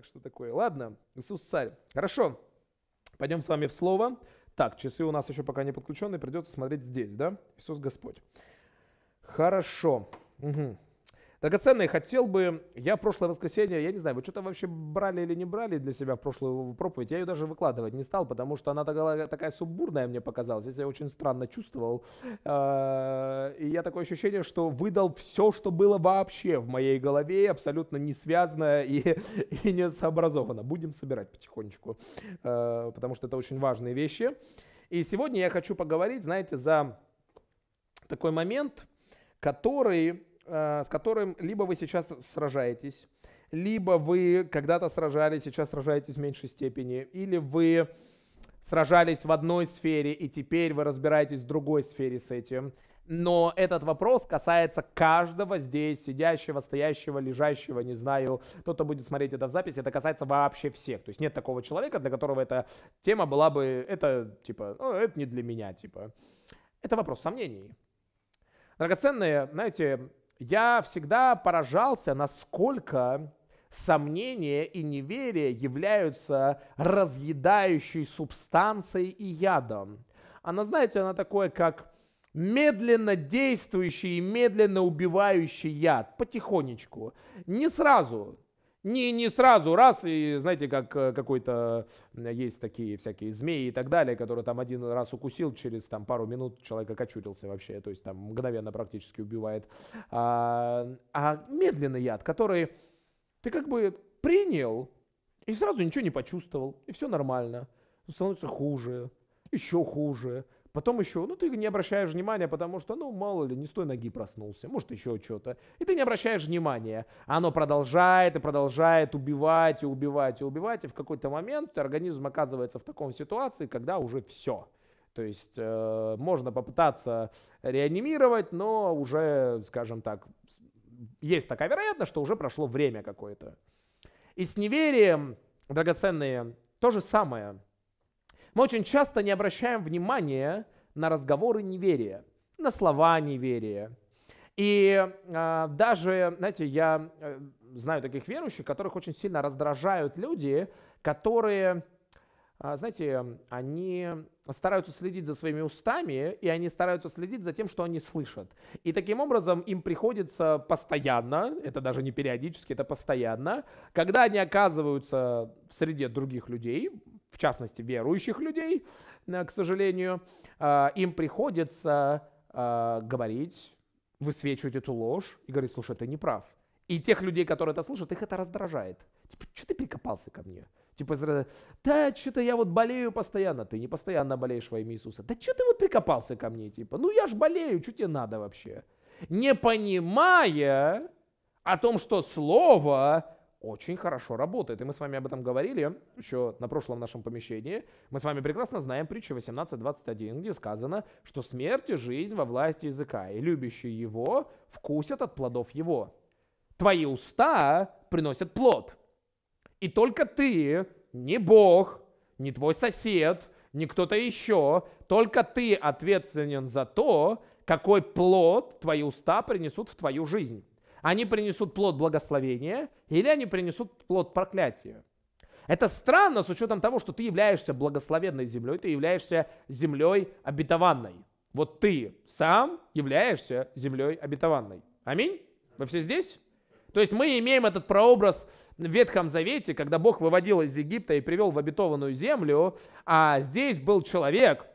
так что такое. Ладно, Иисус царь. Хорошо, пойдем с вами в слово. Так, часы у нас еще пока не подключены, придется смотреть здесь, да? Иисус Господь. Хорошо. Угу. Драгоценные, хотел бы, я прошлое воскресенье, я не знаю, вы что-то вообще брали или не брали для себя в прошлую проповедь, я ее даже выкладывать не стал, потому что она такая, такая суббурная мне показалась, я себя очень странно чувствовал, а, и я такое ощущение, что выдал все, что было вообще в моей голове, абсолютно не связанное и, и не сообразовано. Будем собирать потихонечку, а, потому что это очень важные вещи. И сегодня я хочу поговорить, знаете, за такой момент, который Э, с которым либо вы сейчас сражаетесь, либо вы когда-то сражались, сейчас сражаетесь в меньшей степени, или вы сражались в одной сфере, и теперь вы разбираетесь в другой сфере с этим. Но этот вопрос касается каждого здесь сидящего, стоящего, лежащего, не знаю, кто-то будет смотреть это в записи, это касается вообще всех. То есть нет такого человека, для которого эта тема была бы, это типа, ну, это не для меня, типа. Это вопрос сомнений. Драгоценные, знаете, я всегда поражался, насколько сомнение и неверие являются разъедающей субстанцией и ядом. Она, знаете, она такое, как медленно действующий и медленно убивающий яд, потихонечку. Не сразу, не, не сразу раз, и знаете, как э, какой-то есть такие всякие змеи и так далее, которые там один раз укусил, через там пару минут человек окочурился вообще, то есть там мгновенно практически убивает. А, а медленный яд, который ты как бы принял и сразу ничего не почувствовал, и все нормально. Становится хуже, еще хуже, Потом еще, ну ты не обращаешь внимания, потому что, ну мало ли, не с той ноги проснулся, может еще что-то. И ты не обращаешь внимания. Оно продолжает и продолжает убивать и убивать и убивать. И в какой-то момент организм оказывается в таком ситуации, когда уже все. То есть э, можно попытаться реанимировать, но уже, скажем так, есть такая вероятность, что уже прошло время какое-то. И с неверием, драгоценные, то же самое – мы очень часто не обращаем внимания на разговоры неверия, на слова неверия. И э, даже, знаете, я э, знаю таких верующих, которых очень сильно раздражают люди, которые, э, знаете, они стараются следить за своими устами, и они стараются следить за тем, что они слышат. И таким образом им приходится постоянно, это даже не периодически, это постоянно, когда они оказываются в среде других людей, в частности верующих людей, э, к сожалению, э, им приходится э, говорить, высвечивать эту ложь и говорить, слушай, ты не прав. И тех людей, которые это слышат, их это раздражает. Типа, что ты прикопался ко мне? Типа, да, что-то я вот болею постоянно. Ты не постоянно болеешь во имя Иисуса. Да что ты вот прикопался ко мне? Типа, ну я ж болею, что тебе надо вообще? Не понимая о том, что слово очень хорошо работает. И мы с вами об этом говорили еще на прошлом нашем помещении. Мы с вами прекрасно знаем притчу 18.21, где сказано, что смерть и жизнь во власти языка, и любящие его вкусят от плодов его. Твои уста приносят плод. И только ты, не Бог, не твой сосед, не кто-то еще, только ты ответственен за то, какой плод твои уста принесут в твою жизнь. Они принесут плод благословения или они принесут плод проклятия. Это странно с учетом того, что ты являешься благословенной землей, ты являешься землей обетованной. Вот ты сам являешься землей обетованной. Аминь? Вы все здесь? То есть мы имеем этот прообраз в Ветхом Завете, когда Бог выводил из Египта и привел в обетованную землю, а здесь был человек,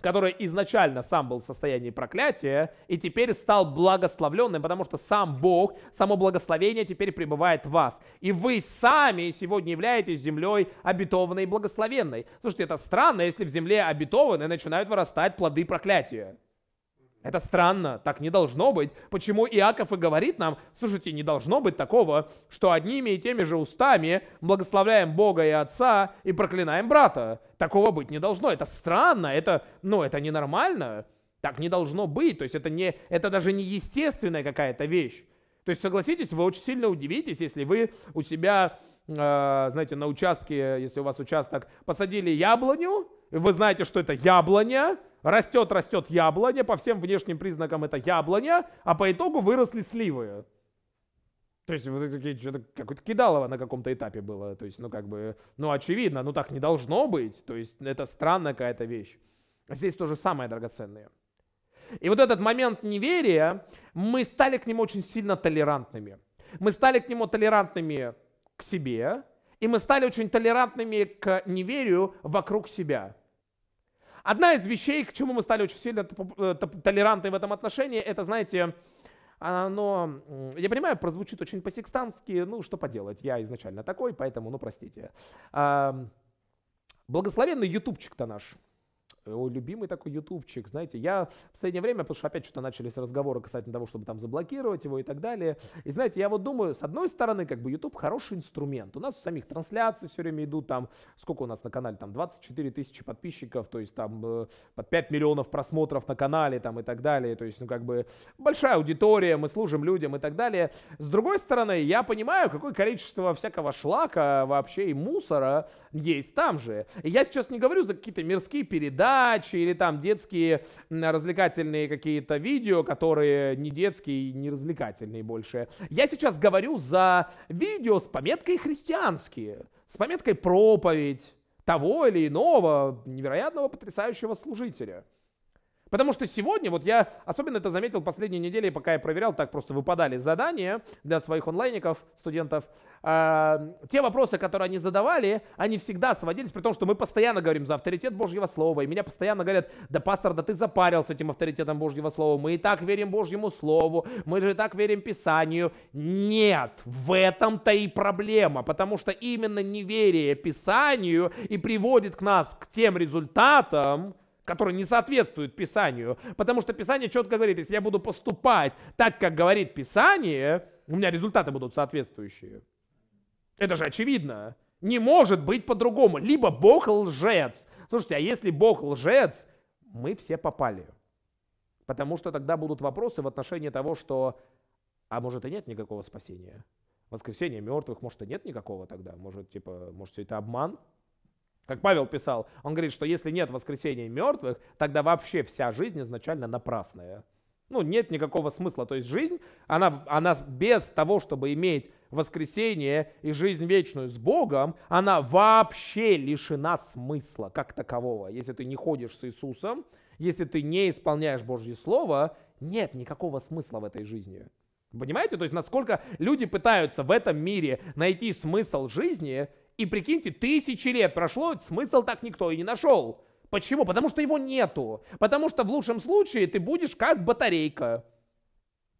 который изначально сам был в состоянии проклятия и теперь стал благословленным, потому что сам Бог, само благословение теперь пребывает в вас. И вы сами сегодня являетесь землей обетованной и благословенной. Слушайте, это странно, если в земле обетованной начинают вырастать плоды проклятия. Это странно, так не должно быть. Почему Иаков и говорит нам, слушайте, не должно быть такого, что одними и теми же устами благословляем Бога и Отца и проклинаем брата. Такого быть не должно. Это странно, это, ну, это ненормально. Так не должно быть. То есть это, не, это даже не естественная какая-то вещь. То есть, согласитесь, вы очень сильно удивитесь, если вы у себя, э, знаете, на участке, если у вас участок, посадили яблоню, вы знаете, что это яблоня, Растет, растет яблоня, по всем внешним признакам это яблоня, а по итогу выросли сливы. То есть вот такие, то какое-то кидалово на каком-то этапе было. То есть, ну как бы, ну очевидно, ну так не должно быть. То есть это странная какая-то вещь. Здесь тоже самое драгоценное. И вот этот момент неверия, мы стали к нему очень сильно толерантными. Мы стали к нему толерантными к себе, и мы стали очень толерантными к неверию вокруг себя. Одна из вещей, к чему мы стали очень сильно э, толерантны в этом отношении, это, знаете, оно, я понимаю, прозвучит очень по-секстански, ну, что поделать, я изначально такой, поэтому, ну, простите. Благословенный ютубчик-то наш – Ой, любимый такой ютубчик, знаете, я в последнее время, потому что опять что-то начались разговоры касательно того, чтобы там заблокировать его и так далее. И знаете, я вот думаю, с одной стороны, как бы YouTube хороший инструмент. У нас у самих трансляции все время идут там, сколько у нас на канале, там 24 тысячи подписчиков, то есть там э, под 5 миллионов просмотров на канале там и так далее. То есть, ну как бы большая аудитория, мы служим людям и так далее. С другой стороны, я понимаю, какое количество всякого шлака вообще и мусора есть там же. И я сейчас не говорю за какие-то мирские передачи, передачи или там детские развлекательные какие-то видео, которые не детские и не развлекательные больше. Я сейчас говорю за видео с пометкой «христианские», с пометкой «проповедь» того или иного невероятного потрясающего служителя – Потому что сегодня, вот я особенно это заметил последние недели, пока я проверял, так просто выпадали задания для своих онлайников, студентов. Э, те вопросы, которые они задавали, они всегда сводились, при том, что мы постоянно говорим за авторитет Божьего Слова. И меня постоянно говорят, да, пастор, да ты запарил с этим авторитетом Божьего Слова. Мы и так верим Божьему Слову, мы же и так верим Писанию. Нет, в этом-то и проблема, потому что именно неверие Писанию и приводит к нас к тем результатам, который не соответствует Писанию. Потому что Писание четко говорит, если я буду поступать так, как говорит Писание, у меня результаты будут соответствующие. Это же очевидно. Не может быть по-другому. Либо Бог лжец. Слушайте, а если Бог лжец, мы все попали. Потому что тогда будут вопросы в отношении того, что, а может и нет никакого спасения. Воскресение мертвых, может и нет никакого тогда. Может, типа, может, все это обман? Как Павел писал, он говорит, что если нет воскресения мертвых, тогда вообще вся жизнь изначально напрасная. Ну, нет никакого смысла. То есть жизнь, она, она без того, чтобы иметь воскресение и жизнь вечную с Богом, она вообще лишена смысла как такового. Если ты не ходишь с Иисусом, если ты не исполняешь Божье Слово, нет никакого смысла в этой жизни. Понимаете? То есть насколько люди пытаются в этом мире найти смысл жизни, и прикиньте, тысячи лет прошло, смысл так никто и не нашел. Почему? Потому что его нету. Потому что в лучшем случае ты будешь как батарейка.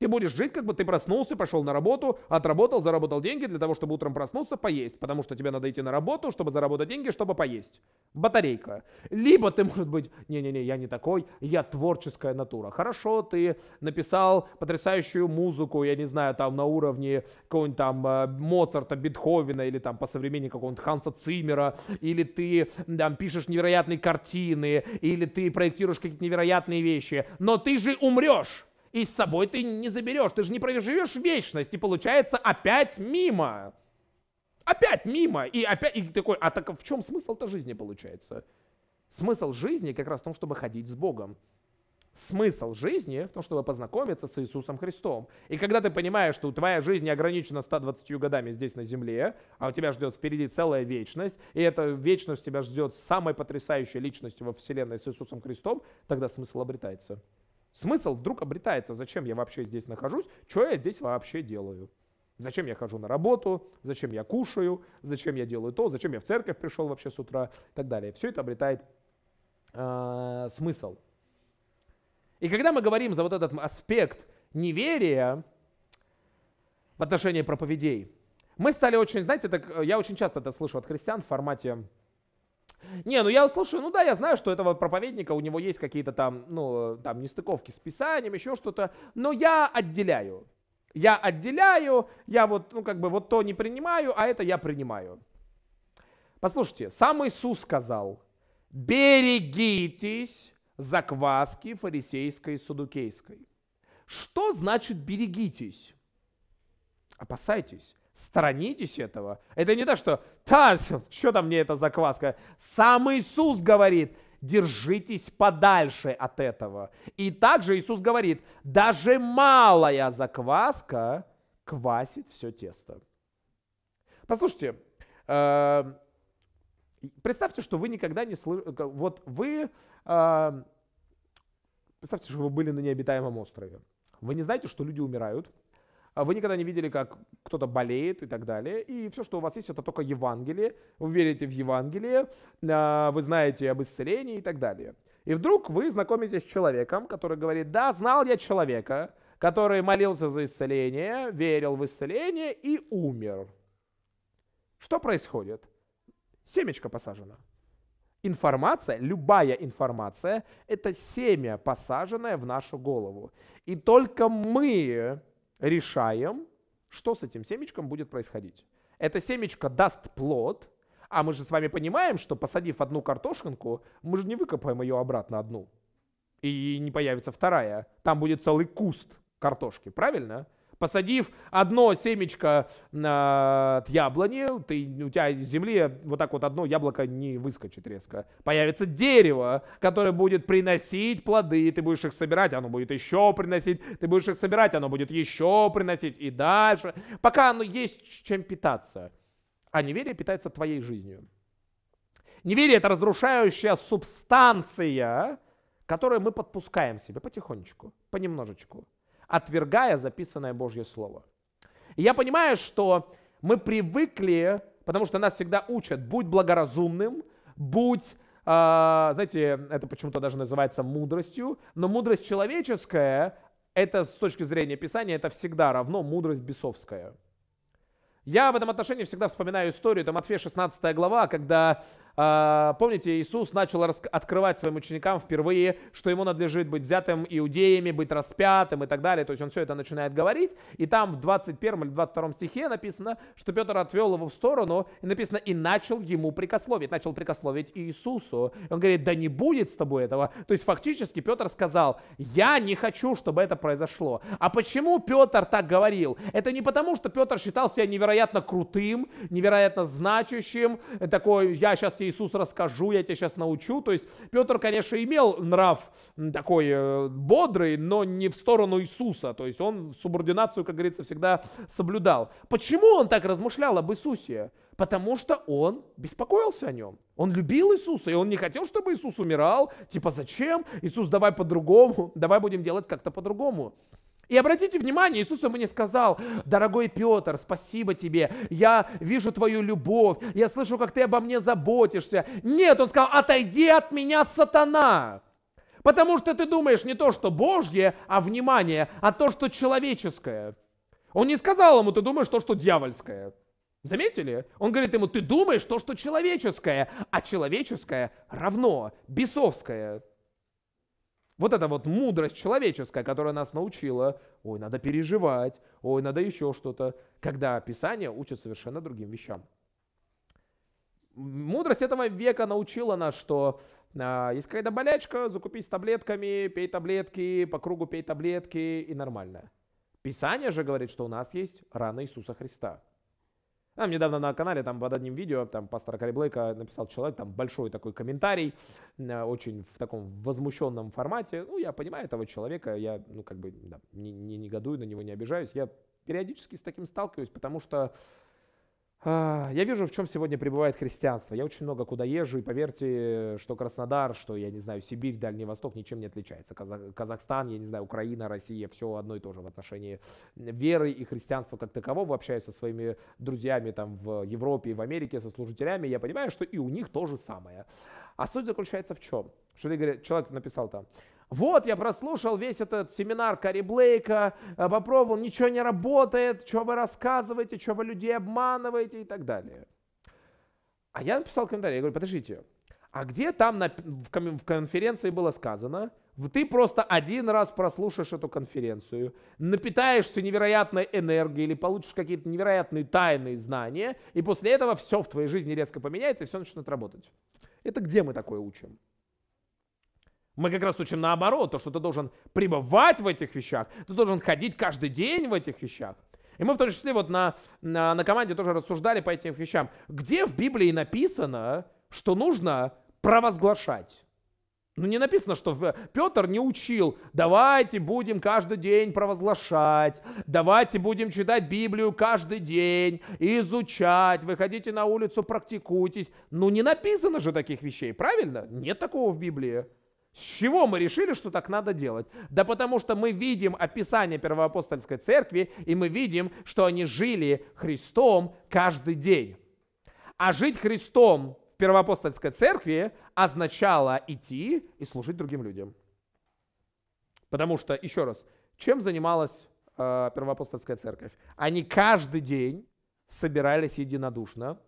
Ты будешь жить, как бы ты проснулся, пошел на работу, отработал, заработал деньги для того, чтобы утром проснуться, поесть. Потому что тебе надо идти на работу, чтобы заработать деньги, чтобы поесть. Батарейка. Либо ты, может быть, не-не-не, я не такой, я творческая натура. Хорошо, ты написал потрясающую музыку, я не знаю, там на уровне какого-нибудь там э, Моцарта, Бетховена или там по современнику какого-нибудь Ханса Циммера, или ты там пишешь невероятные картины, или ты проектируешь какие-то невероятные вещи, но ты же умрешь. И с собой ты не заберешь, ты же не проживешь вечность, и получается опять мимо. Опять мимо. И опять и такой, а так в чем смысл-то жизни получается? Смысл жизни как раз в том, чтобы ходить с Богом. Смысл жизни в том, чтобы познакомиться с Иисусом Христом. И когда ты понимаешь, что твоя жизнь ограничена 120 годами здесь на земле, а у тебя ждет впереди целая вечность, и эта вечность тебя ждет самой потрясающей личностью во Вселенной с Иисусом Христом, тогда смысл обретается. Смысл вдруг обретается, зачем я вообще здесь нахожусь, что я здесь вообще делаю. Зачем я хожу на работу, зачем я кушаю, зачем я делаю то, зачем я в церковь пришел вообще с утра и так далее. Все это обретает э, смысл. И когда мы говорим за вот этот аспект неверия в отношении проповедей, мы стали очень, знаете, так, я очень часто это слышу от христиан в формате не, ну я слушаю, ну да, я знаю, что этого проповедника, у него есть какие-то там, ну, там нестыковки с писанием, еще что-то, но я отделяю. Я отделяю, я вот, ну, как бы вот то не принимаю, а это я принимаю. Послушайте, сам Иисус сказал, берегитесь закваски фарисейской и садукейской. Что значит берегитесь? Опасайтесь, сторонитесь этого. Это не так, что Та, что там мне эта закваска? Сам Иисус говорит, держитесь подальше от этого. И также Иисус говорит, даже малая закваска квасит все тесто. Послушайте, э, представьте, что вы никогда не слышали, э, вот вы, э, представьте, что вы были на необитаемом острове. Вы не знаете, что люди умирают, а вы никогда не видели, как кто-то болеет и так далее. И все, что у вас есть, это только Евангелие. Вы верите в Евангелие, а, вы знаете об исцелении и так далее. И вдруг вы знакомитесь с человеком, который говорит, да, знал я человека, который молился за исцеление, верил в исцеление и умер. Что происходит? Семечко посажено. Информация, любая информация, это семя, посаженное в нашу голову. И только мы решаем, что с этим семечком будет происходить. Это семечко даст плод, а мы же с вами понимаем, что посадив одну картошинку, мы же не выкопаем ее обратно одну. И не появится вторая. Там будет целый куст картошки, правильно? Посадив одно семечко от яблони, ты, у тебя из земли вот так вот одно яблоко не выскочит резко. Появится дерево, которое будет приносить плоды, и ты будешь их собирать, оно будет еще приносить, ты будешь их собирать, оно будет еще приносить и дальше, пока оно есть чем питаться. А неверие питается твоей жизнью. Неверие — это разрушающая субстанция, которую мы подпускаем себе потихонечку, понемножечку отвергая записанное Божье Слово. И я понимаю, что мы привыкли, потому что нас всегда учат, будь благоразумным, будь, э, знаете, это почему-то даже называется мудростью, но мудрость человеческая, это с точки зрения Писания, это всегда равно мудрость бесовская. Я в этом отношении всегда вспоминаю историю, это Матфея 16 глава, когда а, помните, Иисус начал открывать своим ученикам впервые, что ему надлежит быть взятым иудеями, быть распятым и так далее. То есть он все это начинает говорить. И там в 21 или 22 стихе написано, что Петр отвел его в сторону, и написано, и начал ему прикословить, начал прикословить Иисусу. он говорит, да не будет с тобой этого. То есть фактически Петр сказал, я не хочу, чтобы это произошло. А почему Петр так говорил? Это не потому, что Петр считал себя невероятно крутым, невероятно значащим, такой, я сейчас тебе Иисус расскажу, я тебя сейчас научу. То есть Петр, конечно, имел нрав такой э, бодрый, но не в сторону Иисуса. То есть он субординацию, как говорится, всегда соблюдал. Почему он так размышлял об Иисусе? Потому что он беспокоился о нем. Он любил Иисуса, и он не хотел, чтобы Иисус умирал. Типа, зачем? Иисус, давай по-другому, давай будем делать как-то по-другому. И обратите внимание, Иисус ему не сказал, дорогой Петр, спасибо тебе, я вижу твою любовь, я слышу, как ты обо мне заботишься. Нет, он сказал, отойди от меня, сатана. Потому что ты думаешь не то, что Божье, а внимание, а то, что человеческое. Он не сказал ему, ты думаешь то, что дьявольское. Заметили? Он говорит ему, ты думаешь то, что человеческое, а человеческое равно бесовское. Вот эта вот мудрость человеческая, которая нас научила, ой, надо переживать, ой, надо еще что-то, когда Писание учит совершенно другим вещам. Мудрость этого века научила нас, что э, есть какая-то болячка, закупись таблетками, пей таблетки, по кругу пей таблетки и нормально. Писание же говорит, что у нас есть рана Иисуса Христа – там недавно на канале там под одним видео там пастора Кари Блейка написал человек там большой такой комментарий, э, очень в таком возмущенном формате. Ну, я понимаю этого человека, я, ну, как бы, да, не, не негодую на него, не обижаюсь. Я периодически с таким сталкиваюсь, потому что а, я вижу, в чем сегодня пребывает христианство. Я очень много куда езжу, и поверьте, что Краснодар, что, я не знаю, Сибирь, Дальний Восток ничем не отличается. Казахстан, я не знаю, Украина, Россия, все одно и то же в отношении веры и христианства как такового. Общаюсь со своими друзьями там в Европе и в Америке, со служителями, я понимаю, что и у них то же самое. А суть заключается в чем? Что ты говоришь, человек написал там, вот, я прослушал весь этот семинар Кари Блейка, э, попробовал, ничего не работает, что вы рассказываете, что вы людей обманываете и так далее. А я написал комментарий, я говорю, подождите, а где там на, в конференции было сказано, ты просто один раз прослушаешь эту конференцию, напитаешься невероятной энергией или получишь какие-то невероятные тайные знания, и после этого все в твоей жизни резко поменяется, и все начнет работать. Это где мы такое учим? Мы как раз учим наоборот, то, что ты должен пребывать в этих вещах, ты должен ходить каждый день в этих вещах. И мы в том числе вот на, на, на команде тоже рассуждали по этим вещам. Где в Библии написано, что нужно провозглашать? Ну, не написано, что Петр не учил, давайте будем каждый день провозглашать, давайте будем читать Библию каждый день, изучать, выходите на улицу, практикуйтесь. Ну, не написано же таких вещей, правильно? Нет такого в Библии. С чего мы решили, что так надо делать? Да потому что мы видим описание первоапостольской церкви, и мы видим, что они жили Христом каждый день. А жить Христом в первоапостольской церкви означало идти и служить другим людям. Потому что, еще раз, чем занималась э, первоапостольская церковь? Они каждый день собирались единодушно,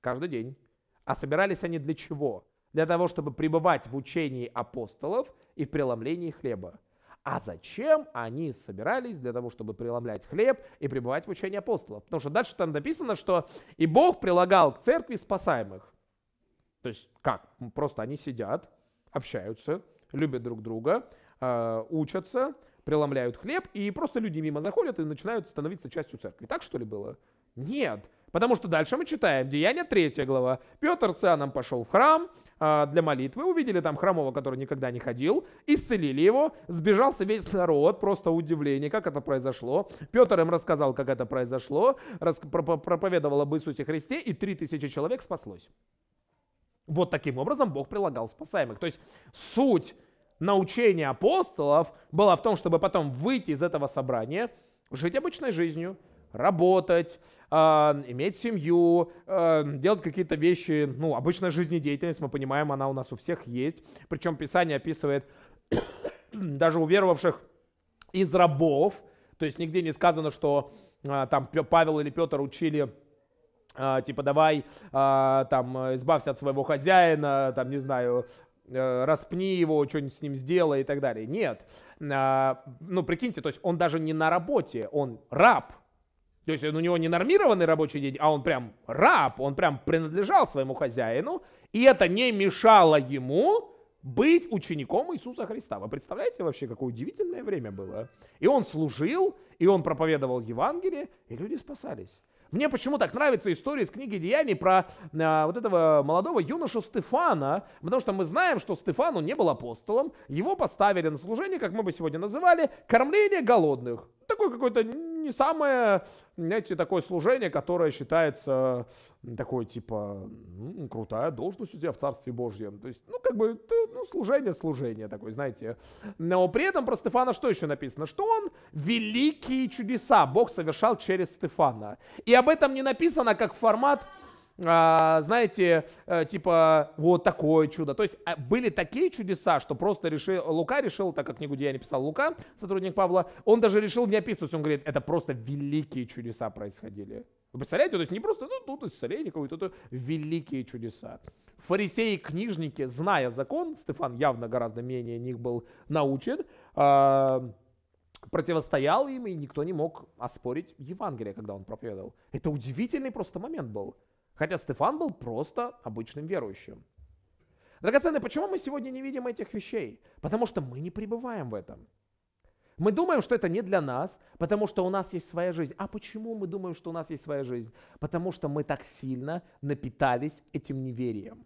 каждый день. А собирались они для чего? для того, чтобы пребывать в учении апостолов и в преломлении хлеба. А зачем они собирались для того, чтобы преломлять хлеб и пребывать в учении апостолов? Потому что дальше там написано, что и Бог прилагал к церкви спасаемых. То есть как? Просто они сидят, общаются, любят друг друга, э, учатся, преломляют хлеб, и просто люди мимо заходят и начинают становиться частью церкви. Так что ли было? Нет. Потому что дальше мы читаем Деяния 3 глава. Петр с Иоанном пошел в храм э, для молитвы, увидели там хромого, который никогда не ходил, исцелили его, сбежался весь народ, просто удивление, как это произошло. Петр им рассказал, как это произошло, рас, проповедовал об Иисусе Христе, и 3000 человек спаслось. Вот таким образом Бог прилагал спасаемых. То есть суть научения апостолов была в том, чтобы потом выйти из этого собрания, жить обычной жизнью, работать, э, иметь семью, э, делать какие-то вещи, ну, обычная жизнедеятельность, мы понимаем, она у нас у всех есть. Причем Писание описывает даже у веровавших из рабов, то есть нигде не сказано, что э, там Павел или Петр учили типа давай там избавься от своего хозяина, там не знаю, э, распни его, что-нибудь с ним сделай и так далее. Нет. Ну, прикиньте, то есть он даже не на работе, он раб. То есть у него не нормированный рабочий день, а он прям раб, он прям принадлежал своему хозяину, и это не мешало ему быть учеником Иисуса Христа. Вы представляете вообще, какое удивительное время было? И он служил, и он проповедовал Евангелие, и люди спасались. Мне почему так нравится история из книги Деяний про э, вот этого молодого юношу Стефана, потому что мы знаем, что Стефану не был апостолом, его поставили на служение, как мы бы сегодня называли, кормление голодных. Такой какой-то не самое, знаете, такое служение, которое считается такой, типа, ну, крутая должность у тебя в Царстве Божьем. То есть, ну, как бы, ну, служение, служение такое, знаете. Но при этом про Стефана что еще написано? Что он великие чудеса Бог совершал через Стефана. И об этом не написано как формат а, знаете, э, типа вот такое чудо. То есть а, были такие чудеса, что просто решил, Лука решил, так как книгу не писал Лука, сотрудник Павла, он даже решил не описывать, он говорит, это просто великие чудеса происходили. Вы представляете, то есть не просто ну, тут исцеление какое-то, это великие чудеса. Фарисеи и книжники, зная закон, Стефан явно гораздо менее них был научен, а, противостоял им, и никто не мог оспорить Евангелие, когда он проповедовал. Это удивительный просто момент был. Хотя Стефан был просто обычным верующим. Драгоценные, почему мы сегодня не видим этих вещей? Потому что мы не пребываем в этом. Мы думаем, что это не для нас, потому что у нас есть своя жизнь. А почему мы думаем, что у нас есть своя жизнь? Потому что мы так сильно напитались этим неверием.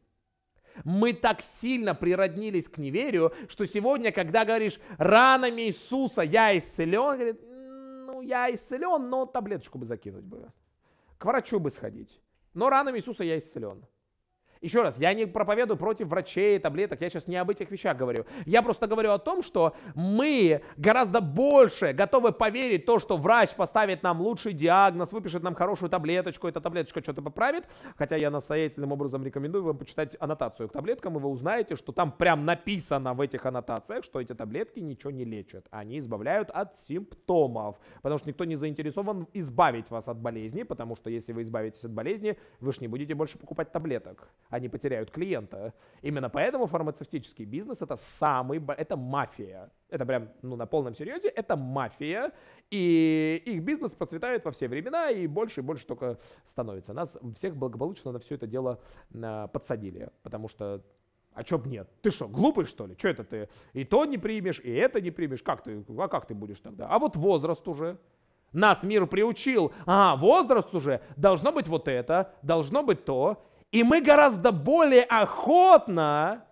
Мы так сильно природнились к неверию, что сегодня, когда говоришь «ранами Иисуса я исцелен», говорит, ну я исцелен, но таблеточку бы закинуть бы, к врачу бы сходить но ранами Иисуса я исцелен. Еще раз, я не проповедую против врачей, таблеток, я сейчас не об этих вещах говорю. Я просто говорю о том, что мы гораздо больше готовы поверить то, что врач поставит нам лучший диагноз, выпишет нам хорошую таблеточку, эта таблеточка что-то поправит. Хотя я настоятельным образом рекомендую вам почитать аннотацию к таблеткам, и вы узнаете, что там прям написано в этих аннотациях, что эти таблетки ничего не лечат. Они избавляют от симптомов, потому что никто не заинтересован избавить вас от болезни, потому что если вы избавитесь от болезни, вы же не будете больше покупать таблеток они потеряют клиента. Именно поэтому фармацевтический бизнес это самый, это мафия. Это прям, ну, на полном серьезе, это мафия. И их бизнес процветает во все времена и больше и больше только становится. Нас всех благополучно на все это дело а, подсадили, потому что а чё б нет? Ты что, глупый, что ли? Чё это ты и то не примешь, и это не примешь? Как ты, а как ты будешь тогда? А вот возраст уже. Нас мир приучил. А, возраст уже. Должно быть вот это, должно быть то. И мы гораздо более охотно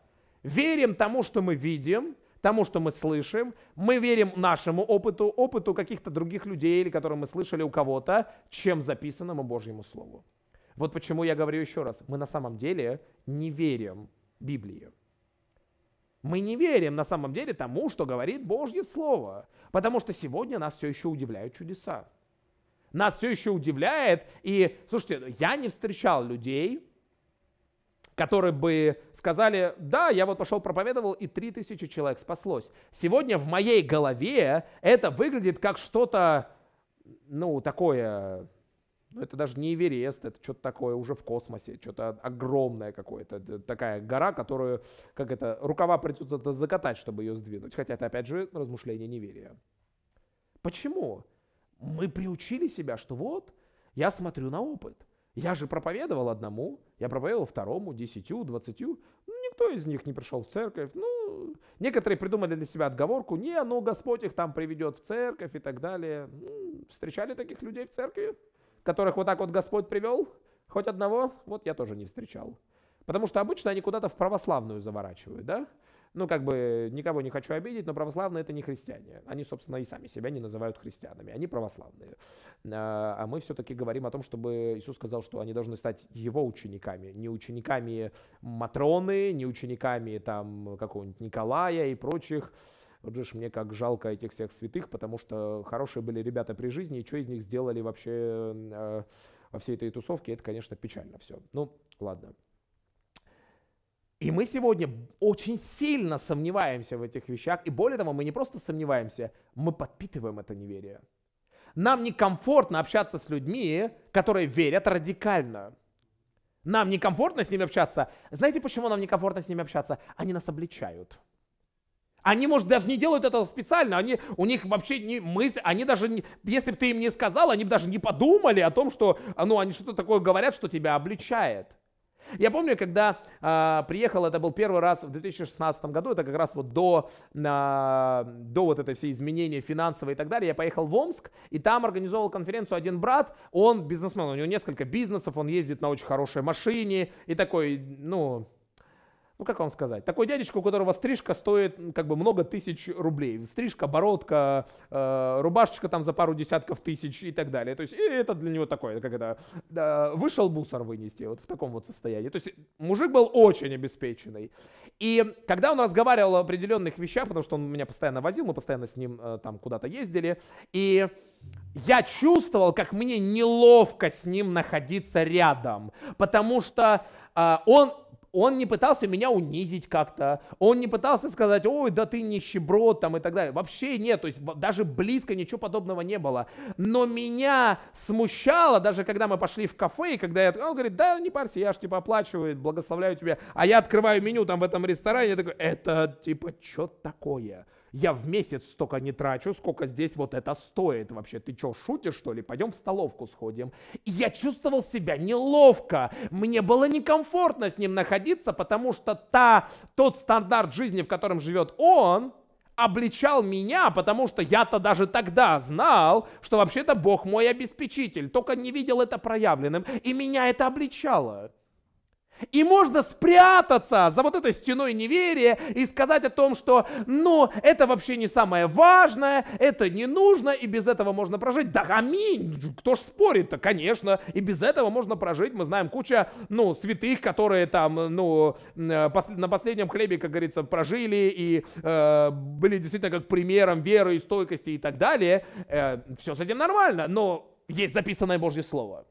верим тому, что мы видим, тому, что мы слышим. Мы верим нашему опыту, опыту каких-то других людей, или которые мы слышали у кого-то, чем записанному Божьему Слову. Вот почему я говорю еще раз, мы на самом деле не верим Библии. Мы не верим на самом деле тому, что говорит Божье Слово, потому что сегодня нас все еще удивляют чудеса. Нас все еще удивляет, и, слушайте, я не встречал людей, которые бы сказали, да, я вот пошел проповедовал, и 3000 человек спаслось. Сегодня в моей голове это выглядит как что-то, ну, такое, ну, это даже не Эверест, это что-то такое уже в космосе, что-то огромное какое-то, такая гора, которую, как это, рукава придется закатать, чтобы ее сдвинуть. Хотя это, опять же, размышление неверия. Почему? Мы приучили себя, что вот, я смотрю на опыт. Я же проповедовал одному, я проповедовал второму, десятью, двадцатью. Никто из них не пришел в церковь. Ну, некоторые придумали для себя отговорку. Не, ну Господь их там приведет в церковь и так далее. Ну, встречали таких людей в церкви, которых вот так вот Господь привел? Хоть одного? Вот я тоже не встречал. Потому что обычно они куда-то в православную заворачивают, да? ну, как бы никого не хочу обидеть, но православные это не христиане. Они, собственно, и сами себя не называют христианами. Они православные. А, а мы все-таки говорим о том, чтобы Иисус сказал, что они должны стать его учениками, не учениками Матроны, не учениками там какого-нибудь Николая и прочих. Вот же ж мне как жалко этих всех святых, потому что хорошие были ребята при жизни, и что из них сделали вообще а, во всей этой тусовке, это, конечно, печально все. Ну, ладно. И мы сегодня очень сильно сомневаемся в этих вещах. И более того, мы не просто сомневаемся, мы подпитываем это неверие. Нам некомфортно общаться с людьми, которые верят радикально. Нам некомфортно с ними общаться. Знаете, почему нам некомфортно с ними общаться? Они нас обличают. Они, может, даже не делают этого специально, они, у них вообще не мысль, они даже, не, если бы ты им не сказал, они бы даже не подумали о том, что ну, они что-то такое говорят, что тебя обличает. Я помню, когда э, приехал, это был первый раз в 2016 году, это как раз вот до, э, до вот этой всей изменения финансовой и так далее, я поехал в Омск, и там организовал конференцию один брат, он бизнесмен, у него несколько бизнесов, он ездит на очень хорошей машине, и такой, ну, ну как вам сказать, такой дядечка, у которого стрижка стоит как бы много тысяч рублей. Стрижка, бородка, э, рубашечка там за пару десятков тысяч и так далее. То есть это для него такое, как это, э, вышел мусор вынести, вот в таком вот состоянии. То есть мужик был очень обеспеченный. И когда он разговаривал о определенных вещах, потому что он меня постоянно возил, мы постоянно с ним э, там куда-то ездили, и я чувствовал, как мне неловко с ним находиться рядом, потому что э, он он не пытался меня унизить как-то, он не пытался сказать, ой, да ты нищеброд там и так далее. Вообще нет, то есть даже близко ничего подобного не было. Но меня смущало, даже когда мы пошли в кафе, и когда я, он говорит, да не парься, я ж типа оплачиваю, благословляю тебя. А я открываю меню там в этом ресторане, я такой, это типа что такое? Я в месяц столько не трачу, сколько здесь вот это стоит вообще. Ты что, шутишь, что ли? Пойдем в столовку сходим. И я чувствовал себя неловко. Мне было некомфортно с ним находиться, потому что та, тот стандарт жизни, в котором живет он, обличал меня, потому что я-то даже тогда знал, что вообще-то Бог мой обеспечитель, только не видел это проявленным, и меня это обличало. И можно спрятаться за вот этой стеной неверия и сказать о том, что, ну, это вообще не самое важное, это не нужно, и без этого можно прожить. Да аминь! Кто ж спорит-то? Конечно, и без этого можно прожить. Мы знаем куча, ну, святых, которые там, ну, э, на последнем хлебе, как говорится, прожили и э, были действительно как примером веры и стойкости и так далее. Э, все с этим нормально, но есть записанное Божье Слово.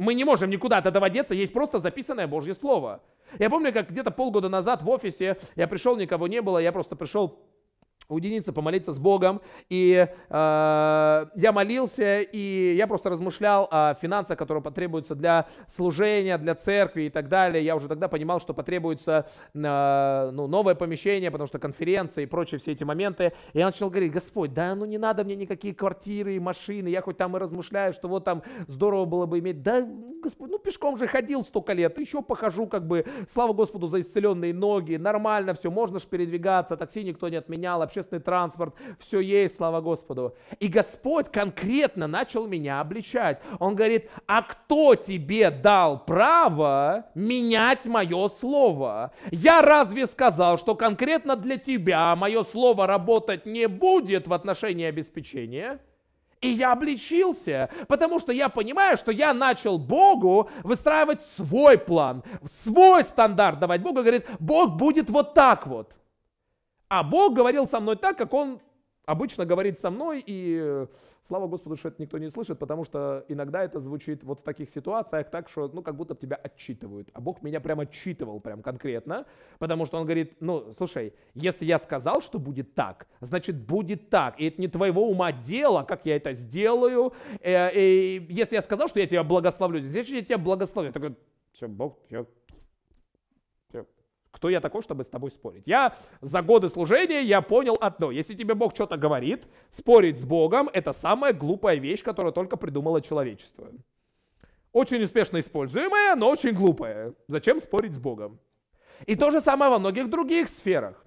Мы не можем никуда от этого деться, есть просто записанное Божье Слово. Я помню, как где-то полгода назад в офисе я пришел, никого не было, я просто пришел уединиться, помолиться с Богом. И э, я молился, и я просто размышлял о финансах, которые потребуются для служения, для церкви и так далее. Я уже тогда понимал, что потребуется э, ну, новое помещение, потому что конференции и прочие все эти моменты. И я начал говорить, Господь, да ну не надо мне никакие квартиры, машины, я хоть там и размышляю, что вот там здорово было бы иметь. Да, Господь, ну пешком же ходил столько лет, еще похожу как бы, слава Господу за исцеленные ноги, нормально все, можно же передвигаться, такси никто не отменял, вообще общественный транспорт, все есть, слава Господу. И Господь конкретно начал меня обличать. Он говорит, а кто тебе дал право менять мое слово? Я разве сказал, что конкретно для тебя мое слово работать не будет в отношении обеспечения? И я обличился, потому что я понимаю, что я начал Богу выстраивать свой план, свой стандарт давать. Бог говорит, Бог будет вот так вот. А Бог говорил со мной так, как Он обычно говорит со мной, и слава Господу, что это никто не слышит, потому что иногда это звучит вот в таких ситуациях так, что ну как будто тебя отчитывают. А Бог меня прям отчитывал прям конкретно, потому что Он говорит, ну слушай, если я сказал, что будет так, значит будет так. И это не твоего ума дело, как я это сделаю. И, э, и, если я сказал, что я тебя благословлю, значит я тебя благословлю. Я такой, все, Бог, я кто я такой, чтобы с тобой спорить? Я за годы служения я понял одно. Если тебе Бог что-то говорит, спорить с Богом – это самая глупая вещь, которую только придумало человечество. Очень успешно используемая, но очень глупая. Зачем спорить с Богом? И то же самое во многих других сферах.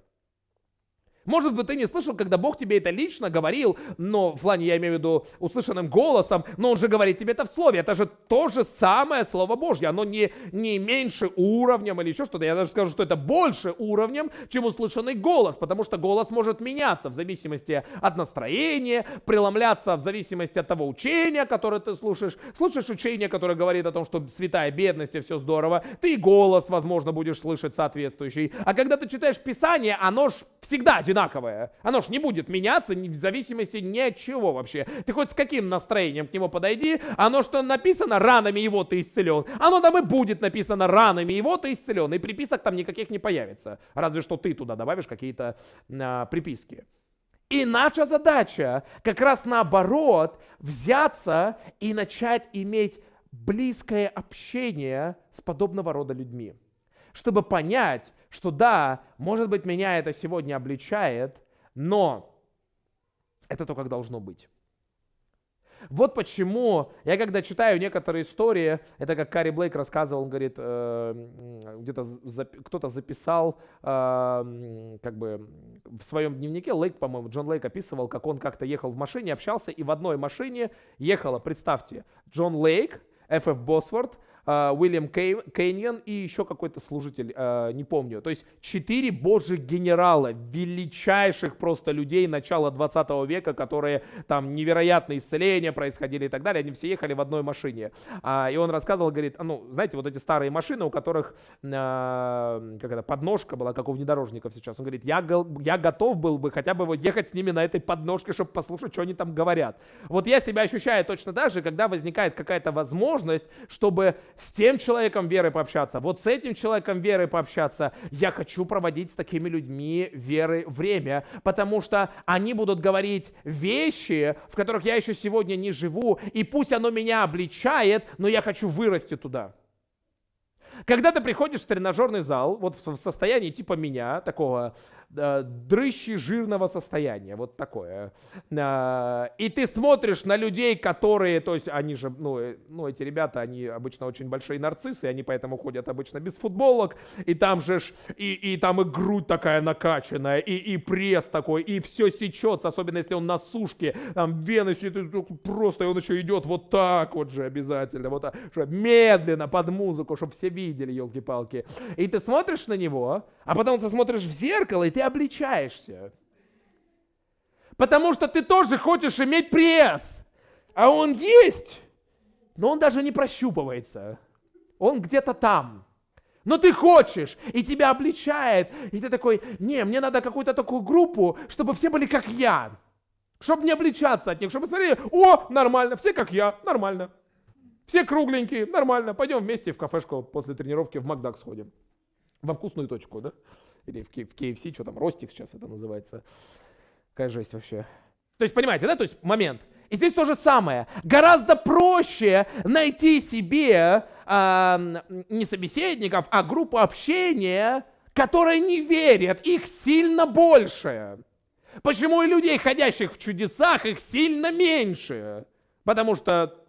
Может быть, ты не слышал, когда Бог тебе это лично говорил, но в плане, я имею в виду, услышанным голосом, но Он же говорит тебе это в слове. Это же то же самое Слово Божье. Оно не, не меньше уровнем или еще что-то. Я даже скажу, что это больше уровнем, чем услышанный голос, потому что голос может меняться в зависимости от настроения, преломляться в зависимости от того учения, которое ты слушаешь. Слушаешь учение, которое говорит о том, что святая бедность и все здорово, ты и голос, возможно, будешь слышать соответствующий. А когда ты читаешь Писание, оно ж всегда одинаковое. Оно ж не будет меняться в зависимости ни от чего вообще. Ты хоть с каким настроением к нему подойди, оно, что написано «ранами его ты исцелен», оно там и будет написано «ранами его ты исцелен», и приписок там никаких не появится. Разве что ты туда добавишь какие-то э, приписки. И наша задача как раз наоборот взяться и начать иметь близкое общение с подобного рода людьми, чтобы понять, что да, может быть, меня это сегодня обличает, но это то, как должно быть. Вот почему я, когда читаю некоторые истории, это как Кари Блейк рассказывал, он говорит, э, где-то кто-то записал, э, как бы в своем дневнике Лейк, по-моему, Джон Лейк описывал, как он как-то ехал в машине, общался, и в одной машине ехала, представьте, Джон Лейк, Ф.Ф. Босворд, Э, Уильям Кэньон и еще какой-то служитель, э, не помню. То есть четыре божьих генерала, величайших просто людей начала 20 века, которые там невероятные исцеления происходили и так далее. Они все ехали в одной машине. А, и он рассказывал, говорит, ну, знаете, вот эти старые машины, у которых э, как это, подножка была, как у внедорожников сейчас. Он говорит, я, я готов был бы хотя бы вот ехать с ними на этой подножке, чтобы послушать, что они там говорят. Вот я себя ощущаю точно так же, когда возникает какая-то возможность, чтобы с тем человеком веры пообщаться, вот с этим человеком веры пообщаться. Я хочу проводить с такими людьми веры время, потому что они будут говорить вещи, в которых я еще сегодня не живу, и пусть оно меня обличает, но я хочу вырасти туда. Когда ты приходишь в тренажерный зал, вот в состоянии типа меня, такого Э, дрыщи жирного состояния, вот такое. Э, и ты смотришь на людей, которые, то есть они же, ну, э, ну эти ребята, они обычно очень большие нарциссы, они поэтому ходят обычно без футболок, и там же ж, и, и там и грудь такая накачанная, и, и пресс такой, и все сечется, особенно если он на сушке, там вены просто, и он еще идет вот так вот же обязательно, вот так, медленно под музыку, чтобы все видели, елки-палки. И ты смотришь на него, а потом ты смотришь в зеркало, и ты обличаешься. Потому что ты тоже хочешь иметь пресс. А он есть, но он даже не прощупывается. Он где-то там. Но ты хочешь, и тебя обличает. И ты такой, не, мне надо какую-то такую группу, чтобы все были как я. Чтобы не обличаться от них, чтобы смотрели, о, нормально, все как я, нормально. Все кругленькие, нормально, пойдем вместе в кафешку после тренировки в Макдак сходим. Во вкусную точку, да? Или в, в KFC, что там, Ростик сейчас это называется. Какая жесть вообще. То есть, понимаете, да, то есть момент. И здесь то же самое. Гораздо проще найти себе э, не собеседников, а группу общения, которые не верят, их сильно больше. Почему и людей, ходящих в чудесах, их сильно меньше? Потому что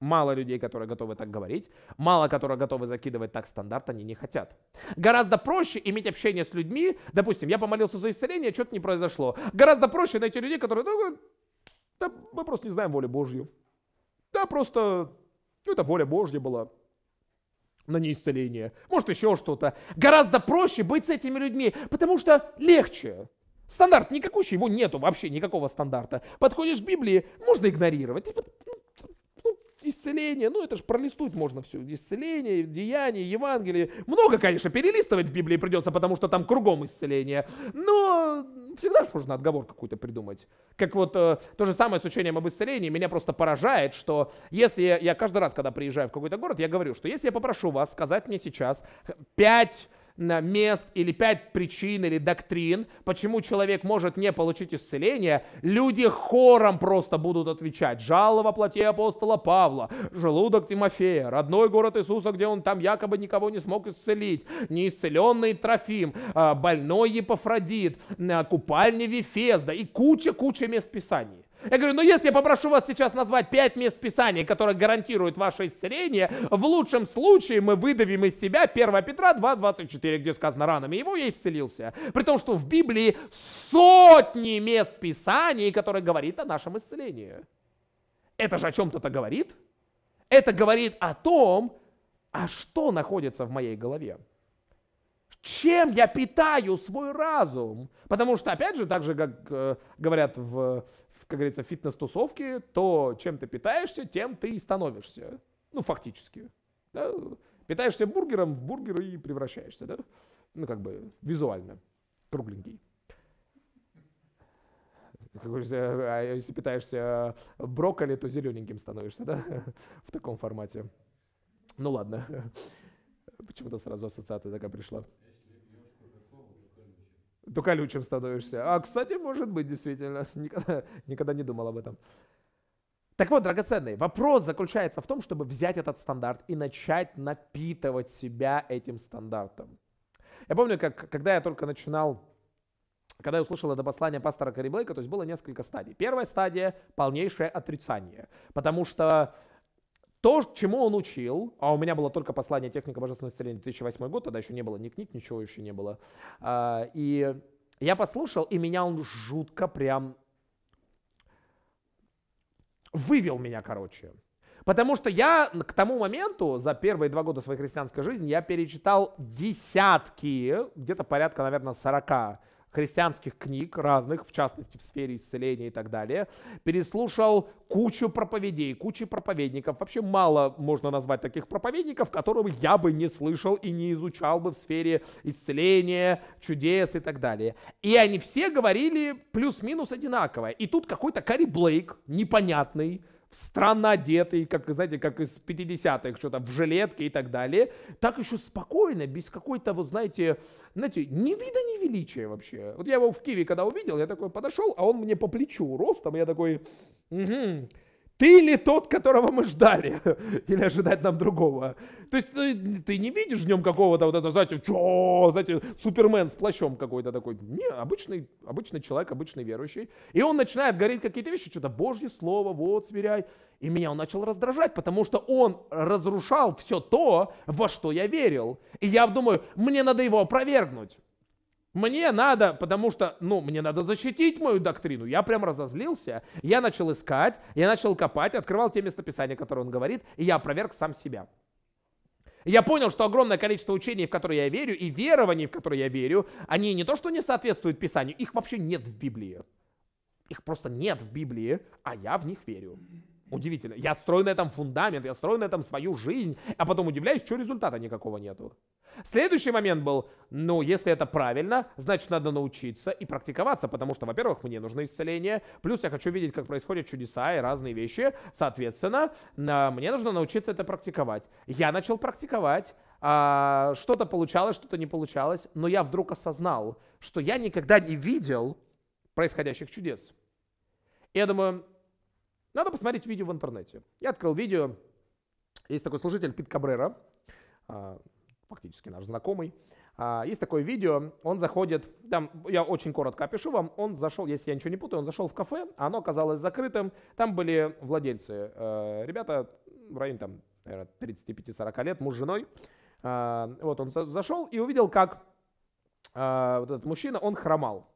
Мало людей, которые готовы так говорить, мало, которые готовы закидывать так стандарт, они не хотят. Гораздо проще иметь общение с людьми, допустим, я помолился за исцеление, что-то не произошло. Гораздо проще найти людей, которые, ну, да, мы просто не знаем воли Божью. Да, просто, ну, это воля Божья была на неисцеление. Может, еще что-то. Гораздо проще быть с этими людьми, потому что легче. Стандарт никакущий, его нету вообще, никакого стандарта. Подходишь к Библии, можно игнорировать. Ну, исцеление, ну это же пролистнуть можно все, исцеление, деяние, Евангелие. Много, конечно, перелистывать в Библии придется, потому что там кругом исцеление, но всегда же можно отговор какой то придумать. Как вот э, то же самое с учением об исцелении, меня просто поражает, что если я, я каждый раз, когда приезжаю в какой-то город, я говорю, что если я попрошу вас сказать мне сейчас пять мест или пять причин или доктрин, почему человек может не получить исцеление, люди хором просто будут отвечать. Жало во плоти апостола Павла, желудок Тимофея, родной город Иисуса, где он там якобы никого не смог исцелить, неисцеленный Трофим, а, больной Епафродит, а, купальня Вифезда и куча-куча мест Писаний. Я говорю, ну если я попрошу вас сейчас назвать пять мест Писания, которые гарантируют ваше исцеление, в лучшем случае мы выдавим из себя 1 Петра 2.24, где сказано ранами его я исцелился. При том, что в Библии сотни мест Писаний, которые говорит о нашем исцелении. Это же о чем-то-то говорит. Это говорит о том, а что находится в моей голове чем я питаю свой разум. Потому что, опять же, так же, как э, говорят в как говорится, фитнес-тусовки, то чем ты питаешься, тем ты и становишься. Ну, фактически. Да? Питаешься бургером, в бургер и превращаешься. Да? Ну, как бы визуально. Кругленький. Э, а если питаешься брокколи, то зелененьким становишься, да? В таком формате. Ну ладно. Почему-то сразу ассоциация такая пришла то колючим становишься. А, кстати, может быть, действительно, никогда, никогда не думал об этом. Так вот, драгоценный, вопрос заключается в том, чтобы взять этот стандарт и начать напитывать себя этим стандартом. Я помню, как, когда я только начинал, когда я услышал это послание пастора Блейка, то есть было несколько стадий. Первая стадия – полнейшее отрицание, потому что то, чему он учил, а у меня было только послание «Техника божественного исцеления» 2008 год, тогда еще не было ни книг, ничего еще не было. А, и я послушал, и меня он жутко прям вывел меня, короче. Потому что я к тому моменту, за первые два года своей христианской жизни, я перечитал десятки, где-то порядка, наверное, сорока христианских книг разных, в частности в сфере исцеления и так далее, переслушал кучу проповедей, кучу проповедников. Вообще мало можно назвать таких проповедников, которых я бы не слышал и не изучал бы в сфере исцеления, чудес и так далее. И они все говорили плюс-минус одинаково. И тут какой-то Кари Блейк, непонятный, странно одетый, как, знаете, как из 50-х, что-то в жилетке и так далее, так еще спокойно, без какой-то, вот знаете, знаете, ни вида, ни величия вообще. Вот я его в Киеве когда увидел, я такой подошел, а он мне по плечу ростом, я такой, угу, ты ли тот, которого мы ждали? Или ожидать нам другого? То есть ты, ты не видишь в нем какого-то вот этого, знаете, чё, знаете, супермен с плащом какой-то такой. Не, обычный, обычный человек, обычный верующий. И он начинает говорить какие-то вещи, что-то Божье слово, вот, сверяй. И меня он начал раздражать, потому что он разрушал все то, во что я верил. И я думаю, мне надо его опровергнуть. Мне надо, потому что, ну, мне надо защитить мою доктрину. Я прям разозлился. Я начал искать, я начал копать, открывал те местописания, которые он говорит, и я опроверг сам себя. Я понял, что огромное количество учений, в которые я верю, и верований, в которые я верю, они не то, что не соответствуют Писанию, их вообще нет в Библии. Их просто нет в Библии, а я в них верю. Удивительно. Я строю на этом фундамент, я строю на этом свою жизнь, а потом удивляюсь, что результата никакого нету. Следующий момент был, ну, если это правильно, значит, надо научиться и практиковаться, потому что, во-первых, мне нужно исцеление, плюс я хочу видеть, как происходят чудеса и разные вещи, соответственно, мне нужно научиться это практиковать. Я начал практиковать, а, что-то получалось, что-то не получалось, но я вдруг осознал, что я никогда не видел происходящих чудес. И я думаю, надо посмотреть видео в интернете. Я открыл видео. Есть такой служитель Пит Кабрера, а, фактически наш знакомый. А, есть такое видео, он заходит, там, я очень коротко опишу вам, он зашел, если я ничего не путаю, он зашел в кафе, а оно оказалось закрытым, там были владельцы, э, ребята в районе там, наверное, 35-40 лет, муж с женой. Вот он зашел и увидел, как вот этот мужчина, он хромал.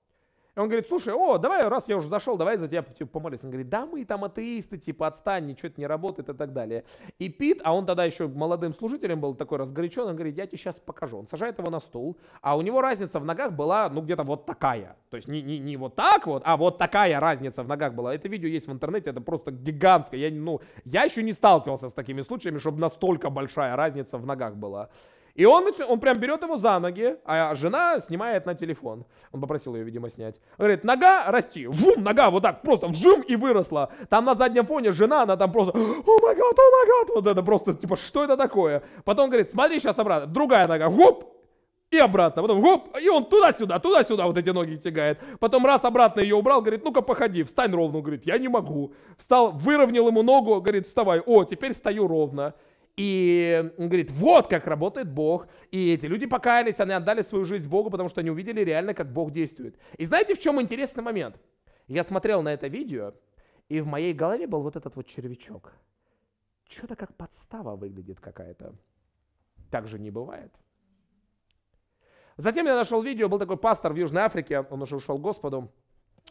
И он говорит, слушай, о, давай, раз я уже зашел, давай за тебя типа, помолюсь. Он говорит, да мы там атеисты, типа, отстань, ничего это не работает и так далее. И Пит, а он тогда еще молодым служителем был такой разгорячен, он говорит, я тебе сейчас покажу. Он сажает его на стул, а у него разница в ногах была, ну, где-то вот такая. То есть не, не, не вот так вот, а вот такая разница в ногах была. Это видео есть в интернете, это просто гигантское. Я, ну, я еще не сталкивался с такими случаями, чтобы настолько большая разница в ногах была. И он, он прям берет его за ноги, а жена снимает на телефон. Он попросил ее, видимо, снять. Он говорит, нога, расти. Вум, нога вот так просто вжим и выросла. Там на заднем фоне жена, она там просто, о май гад, о май гад. Вот это просто, типа, что это такое? Потом говорит, смотри сейчас обратно. Другая нога, гоп, и обратно. Потом гоп, и он туда-сюда, туда-сюда вот эти ноги тягает. Потом раз обратно ее убрал, говорит, ну-ка походи, встань ровно. Он говорит, я не могу. Встал, выровнял ему ногу, говорит, вставай. О, теперь стою ровно. И он говорит, вот как работает Бог. И эти люди покаялись, они отдали свою жизнь Богу, потому что они увидели реально, как Бог действует. И знаете, в чем интересный момент? Я смотрел на это видео, и в моей голове был вот этот вот червячок. Что-то как подстава выглядит какая-то. Так же не бывает. Затем я нашел видео, был такой пастор в Южной Африке, он уже ушел к Господу,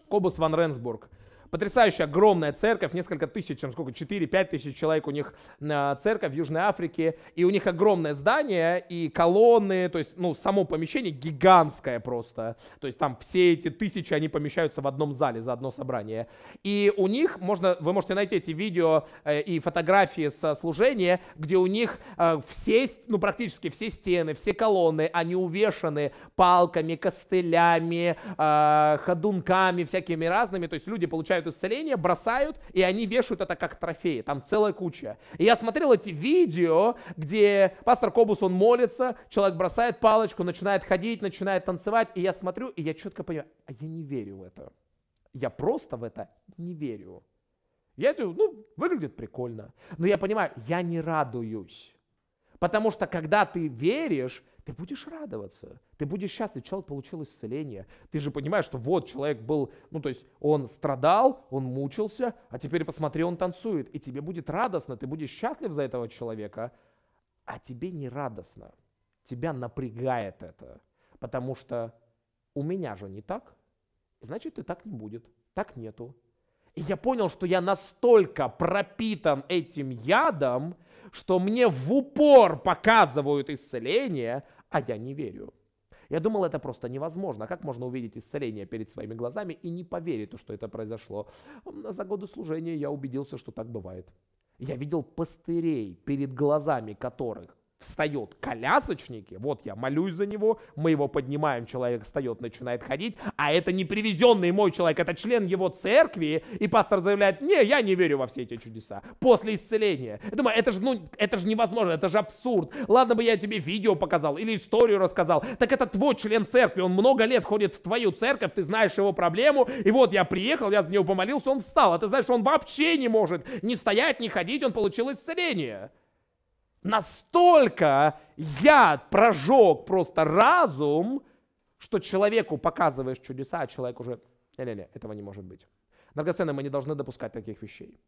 Кобус ван Ренсбург. Потрясающая огромная церковь, несколько тысяч, там сколько, 4-5 тысяч человек у них церковь в Южной Африке, и у них огромное здание, и колонны, то есть, ну, само помещение гигантское просто, то есть там все эти тысячи, они помещаются в одном зале за одно собрание. И у них, можно, вы можете найти эти видео э, и фотографии со служения, где у них э, все, ну, практически все стены, все колонны, они увешаны палками, костылями, э, ходунками всякими разными, то есть люди получают получают исцеление, бросают, и они вешают это как трофеи. Там целая куча. И я смотрел эти видео, где пастор Кобус, он молится, человек бросает палочку, начинает ходить, начинает танцевать. И я смотрю, и я четко понимаю, а я не верю в это. Я просто в это не верю. Я говорю, ну, выглядит прикольно. Но я понимаю, я не радуюсь. Потому что когда ты веришь, ты будешь радоваться, ты будешь счастлив, человек получил исцеление. Ты же понимаешь, что вот человек был, ну то есть он страдал, он мучился, а теперь посмотри, он танцует, и тебе будет радостно, ты будешь счастлив за этого человека, а тебе не радостно, тебя напрягает это, потому что у меня же не так, значит и так не будет, так нету. И я понял, что я настолько пропитан этим ядом, что мне в упор показывают исцеление, а я не верю. Я думал, это просто невозможно. Как можно увидеть исцеление перед своими глазами и не поверить, что это произошло? За годы служения я убедился, что так бывает. Я видел пастырей, перед глазами которых встает колясочники, вот я молюсь за него, мы его поднимаем, человек встает, начинает ходить, а это не привезенный мой человек, это член его церкви, и пастор заявляет, не, я не верю во все эти чудеса, после исцеления. Я думаю, это же, ну, это же невозможно, это же абсурд. Ладно бы я тебе видео показал или историю рассказал, так это твой член церкви, он много лет ходит в твою церковь, ты знаешь его проблему, и вот я приехал, я за него помолился, он встал, а ты знаешь, он вообще не может не стоять, не ходить, он получил исцеление настолько яд прожег просто разум, что человеку показываешь чудеса, а человек уже, не не не этого не может быть. Драгоценные, мы не должны допускать таких вещей.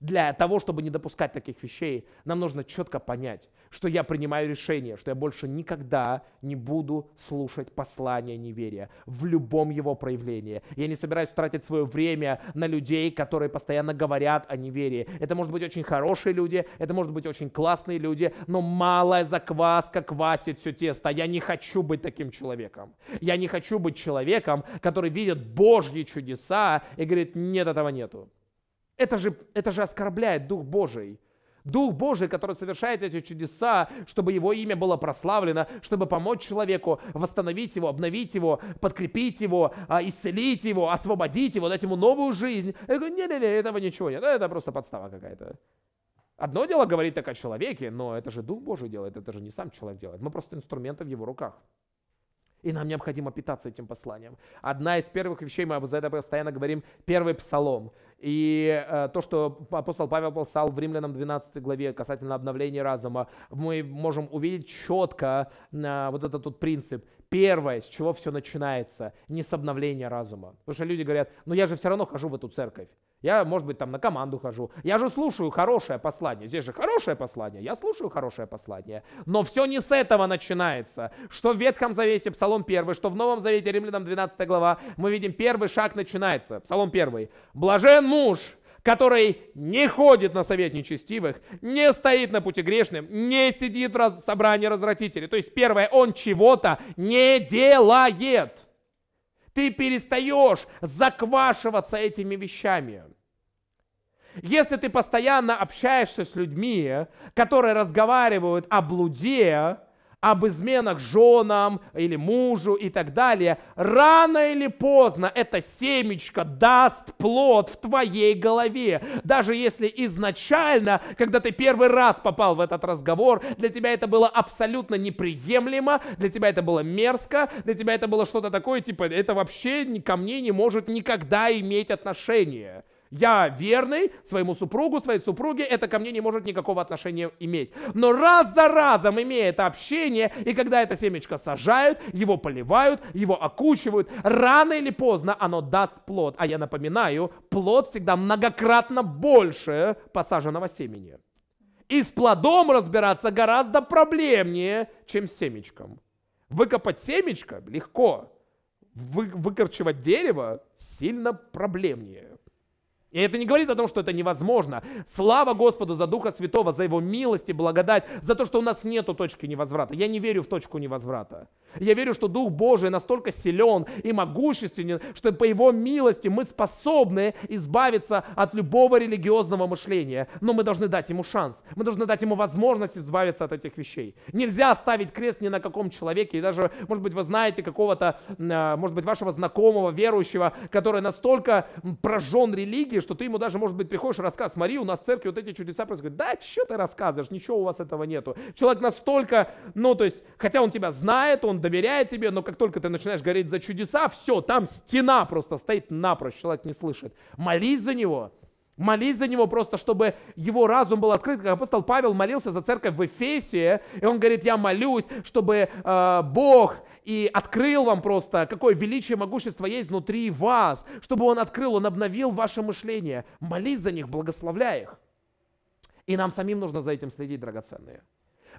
Для того, чтобы не допускать таких вещей, нам нужно четко понять, что я принимаю решение, что я больше никогда не буду слушать послания неверия в любом его проявлении. Я не собираюсь тратить свое время на людей, которые постоянно говорят о неверии. Это может быть очень хорошие люди, это может быть очень классные люди, но малая закваска квасит все тесто. Я не хочу быть таким человеком. Я не хочу быть человеком, который видит Божьи чудеса и говорит, нет, этого нету. Это же, это же оскорбляет Дух Божий. Дух Божий, который совершает эти чудеса, чтобы его имя было прославлено, чтобы помочь человеку, восстановить его, обновить его, подкрепить его, а, исцелить его, освободить его, дать ему новую жизнь. Я говорю, не-не-не, этого ничего нет, это просто подстава какая-то. Одно дело говорить так о человеке, но это же Дух Божий делает, это же не сам человек делает. Мы просто инструменты в его руках. И нам необходимо питаться этим посланием. Одна из первых вещей, мы за это постоянно говорим, первый псалом. И э, то, что апостол Павел писал в Римлянам 12 главе касательно обновления разума, мы можем увидеть четко э, вот этот вот принцип – первое, с чего все начинается, не с обновления разума. Потому что люди говорят, ну я же все равно хожу в эту церковь. Я, может быть, там на команду хожу. Я же слушаю хорошее послание. Здесь же хорошее послание. Я слушаю хорошее послание. Но все не с этого начинается. Что в Ветхом Завете, Псалом 1, что в Новом Завете, Римлянам 12 глава, мы видим, первый шаг начинается. Псалом 1. Блажен муж, который не ходит на совет нечестивых, не стоит на пути грешным, не сидит в собрании развратителей. То есть первое, он чего-то не делает. Ты перестаешь заквашиваться этими вещами. Если ты постоянно общаешься с людьми, которые разговаривают о блуде, об изменах женам или мужу и так далее, рано или поздно эта семечко даст плод в твоей голове. Даже если изначально, когда ты первый раз попал в этот разговор, для тебя это было абсолютно неприемлемо, для тебя это было мерзко, для тебя это было что-то такое, типа, это вообще ко мне не может никогда иметь отношения. Я верный своему супругу, своей супруге, это ко мне не может никакого отношения иметь. Но раз за разом, имея это общение, и когда это семечко сажают, его поливают, его окучивают, рано или поздно оно даст плод. А я напоминаю, плод всегда многократно больше посаженного семени. И с плодом разбираться гораздо проблемнее, чем с семечком. Выкопать семечко легко, вы, выкорчевать дерево сильно проблемнее. И это не говорит о том, что это невозможно. Слава Господу за Духа Святого, за Его милость и благодать, за то, что у нас нету точки невозврата. Я не верю в точку невозврата. Я верю, что Дух Божий настолько силен и могущественен, что по Его милости мы способны избавиться от любого религиозного мышления. Но мы должны дать Ему шанс. Мы должны дать Ему возможность избавиться от этих вещей. Нельзя оставить крест ни на каком человеке. И даже, может быть, вы знаете какого-то, а, может быть, вашего знакомого, верующего, который настолько прожжен религией, такие, что ты ему даже, может быть, приходишь и рассказываешь, смотри, у нас в церкви вот эти чудеса происходят. Да, что ты рассказываешь, ничего у вас этого нету. Человек настолько, ну, то есть, хотя он тебя знает, он доверяет тебе, но как только ты начинаешь гореть за чудеса, все, там стена просто стоит напрочь, человек не слышит. Молись за него, Молись за него просто, чтобы его разум был открыт. Как апостол Павел молился за церковь в Эфесе, и он говорит, я молюсь, чтобы э, Бог и открыл вам просто, какое величие могущество есть внутри вас, чтобы Он открыл, Он обновил ваше мышление. Молись за них, благословляй их. И нам самим нужно за этим следить, драгоценные.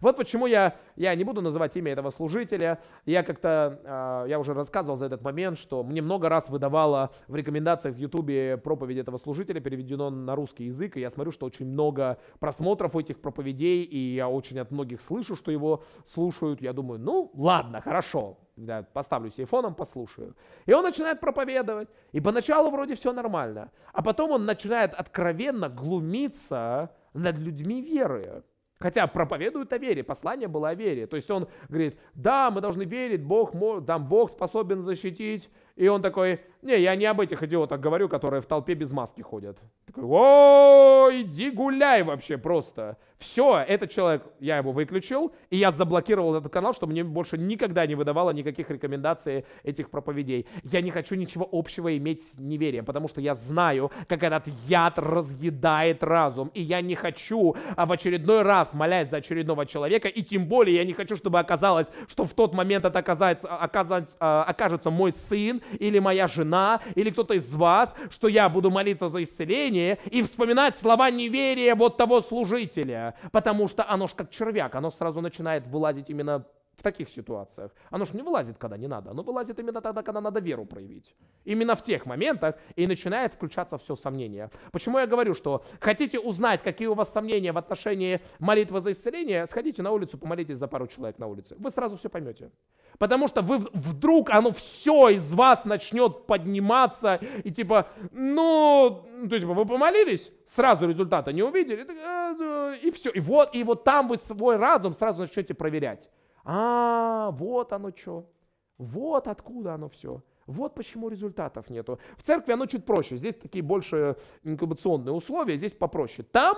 Вот почему я, я не буду называть имя этого служителя. Я как-то, а, я уже рассказывал за этот момент, что мне много раз выдавало в рекомендациях в Ютубе проповедь этого служителя, переведено на русский язык, и я смотрю, что очень много просмотров этих проповедей, и я очень от многих слышу, что его слушают. Я думаю, ну ладно, хорошо, да, поставлю себе фоном, послушаю. И он начинает проповедовать. И поначалу вроде все нормально. А потом он начинает откровенно глумиться над людьми веры. Хотя проповедуют о вере, послание было о вере. То есть он говорит, да, мы должны верить, Бог, там, Бог способен защитить, и он такой, не, я не об этих идиотах говорю, которые в толпе без маски ходят. Такой, о, иди гуляй вообще просто. Все, этот человек, я его выключил, и я заблокировал этот канал, чтобы мне больше никогда не выдавало никаких рекомендаций этих проповедей. Я не хочу ничего общего иметь с неверием, потому что я знаю, как этот яд разъедает разум, и я не хочу а, в очередной раз, молясь за очередного человека, и тем более я не хочу, чтобы оказалось, что в тот момент это оказается, оказается, а, окажется мой сын, или моя жена, или кто-то из вас, что я буду молиться за исцеление и вспоминать слова неверия вот того служителя, потому что оно ж как червяк, оно сразу начинает вылазить именно в таких ситуациях. Оно же не вылазит, когда не надо. Оно вылазит именно тогда, когда надо веру проявить. Именно в тех моментах и начинает включаться все сомнение. Почему я говорю, что хотите узнать, какие у вас сомнения в отношении молитвы за исцеление, сходите на улицу, помолитесь за пару человек на улице. Вы сразу все поймете. Потому что вы вдруг оно все из вас начнет подниматься и типа, ну, то есть вы помолились, сразу результата не увидели, э, э, и все. И вот, и вот там вы свой разум сразу начнете проверять. А, вот оно что. Вот откуда оно все. Вот почему результатов нету. В церкви оно чуть проще. Здесь такие больше инкубационные условия, здесь попроще. Там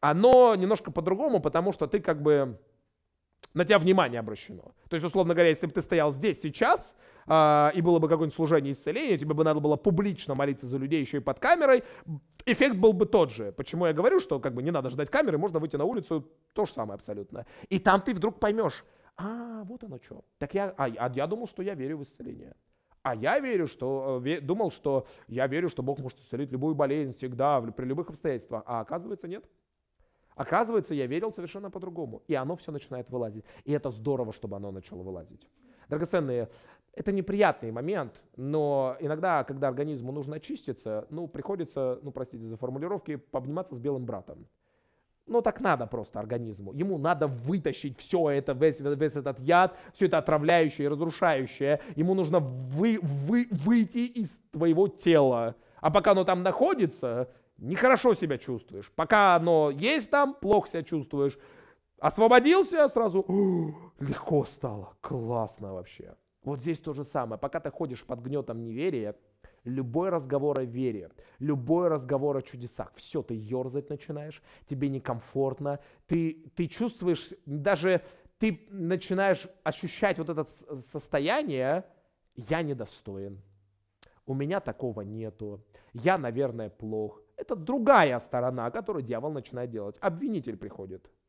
оно немножко по-другому, потому что ты как бы на тебя внимание обращено. То есть, условно говоря, если бы ты стоял здесь сейчас, э, и было бы какое-нибудь служение исцеления, тебе бы надо было публично молиться за людей еще и под камерой, эффект был бы тот же. Почему я говорю, что как бы не надо ждать камеры, можно выйти на улицу, то же самое абсолютно. И там ты вдруг поймешь, а, вот оно что. Так я, а, а я думал, что я верю в исцеление. А я верю, что, э, ве, думал, что я верю, что Бог может исцелить любую болезнь всегда, в, при любых обстоятельствах. А оказывается, нет. Оказывается, я верил совершенно по-другому. И оно все начинает вылазить. И это здорово, чтобы оно начало вылазить. Драгоценные, это неприятный момент, но иногда, когда организму нужно очиститься, ну, приходится, ну, простите за формулировки, пообниматься с белым братом. Ну, так надо просто организму. Ему надо вытащить все это, весь, весь этот яд, все это отравляющее и разрушающее. Ему нужно вы, вы, выйти из твоего тела. А пока оно там находится, нехорошо себя чувствуешь. Пока оно есть там, плохо себя чувствуешь. Освободился сразу, легко стало, классно вообще. Вот здесь то же самое. Пока ты ходишь под гнетом неверия, Любой разговор о вере, любой разговор о чудесах, все, ты ерзать начинаешь, тебе некомфортно, ты, ты чувствуешь, даже ты начинаешь ощущать вот это состояние, я недостоин, у меня такого нету, я, наверное, плох. Это другая сторона, которую дьявол начинает делать. Обвинитель приходит –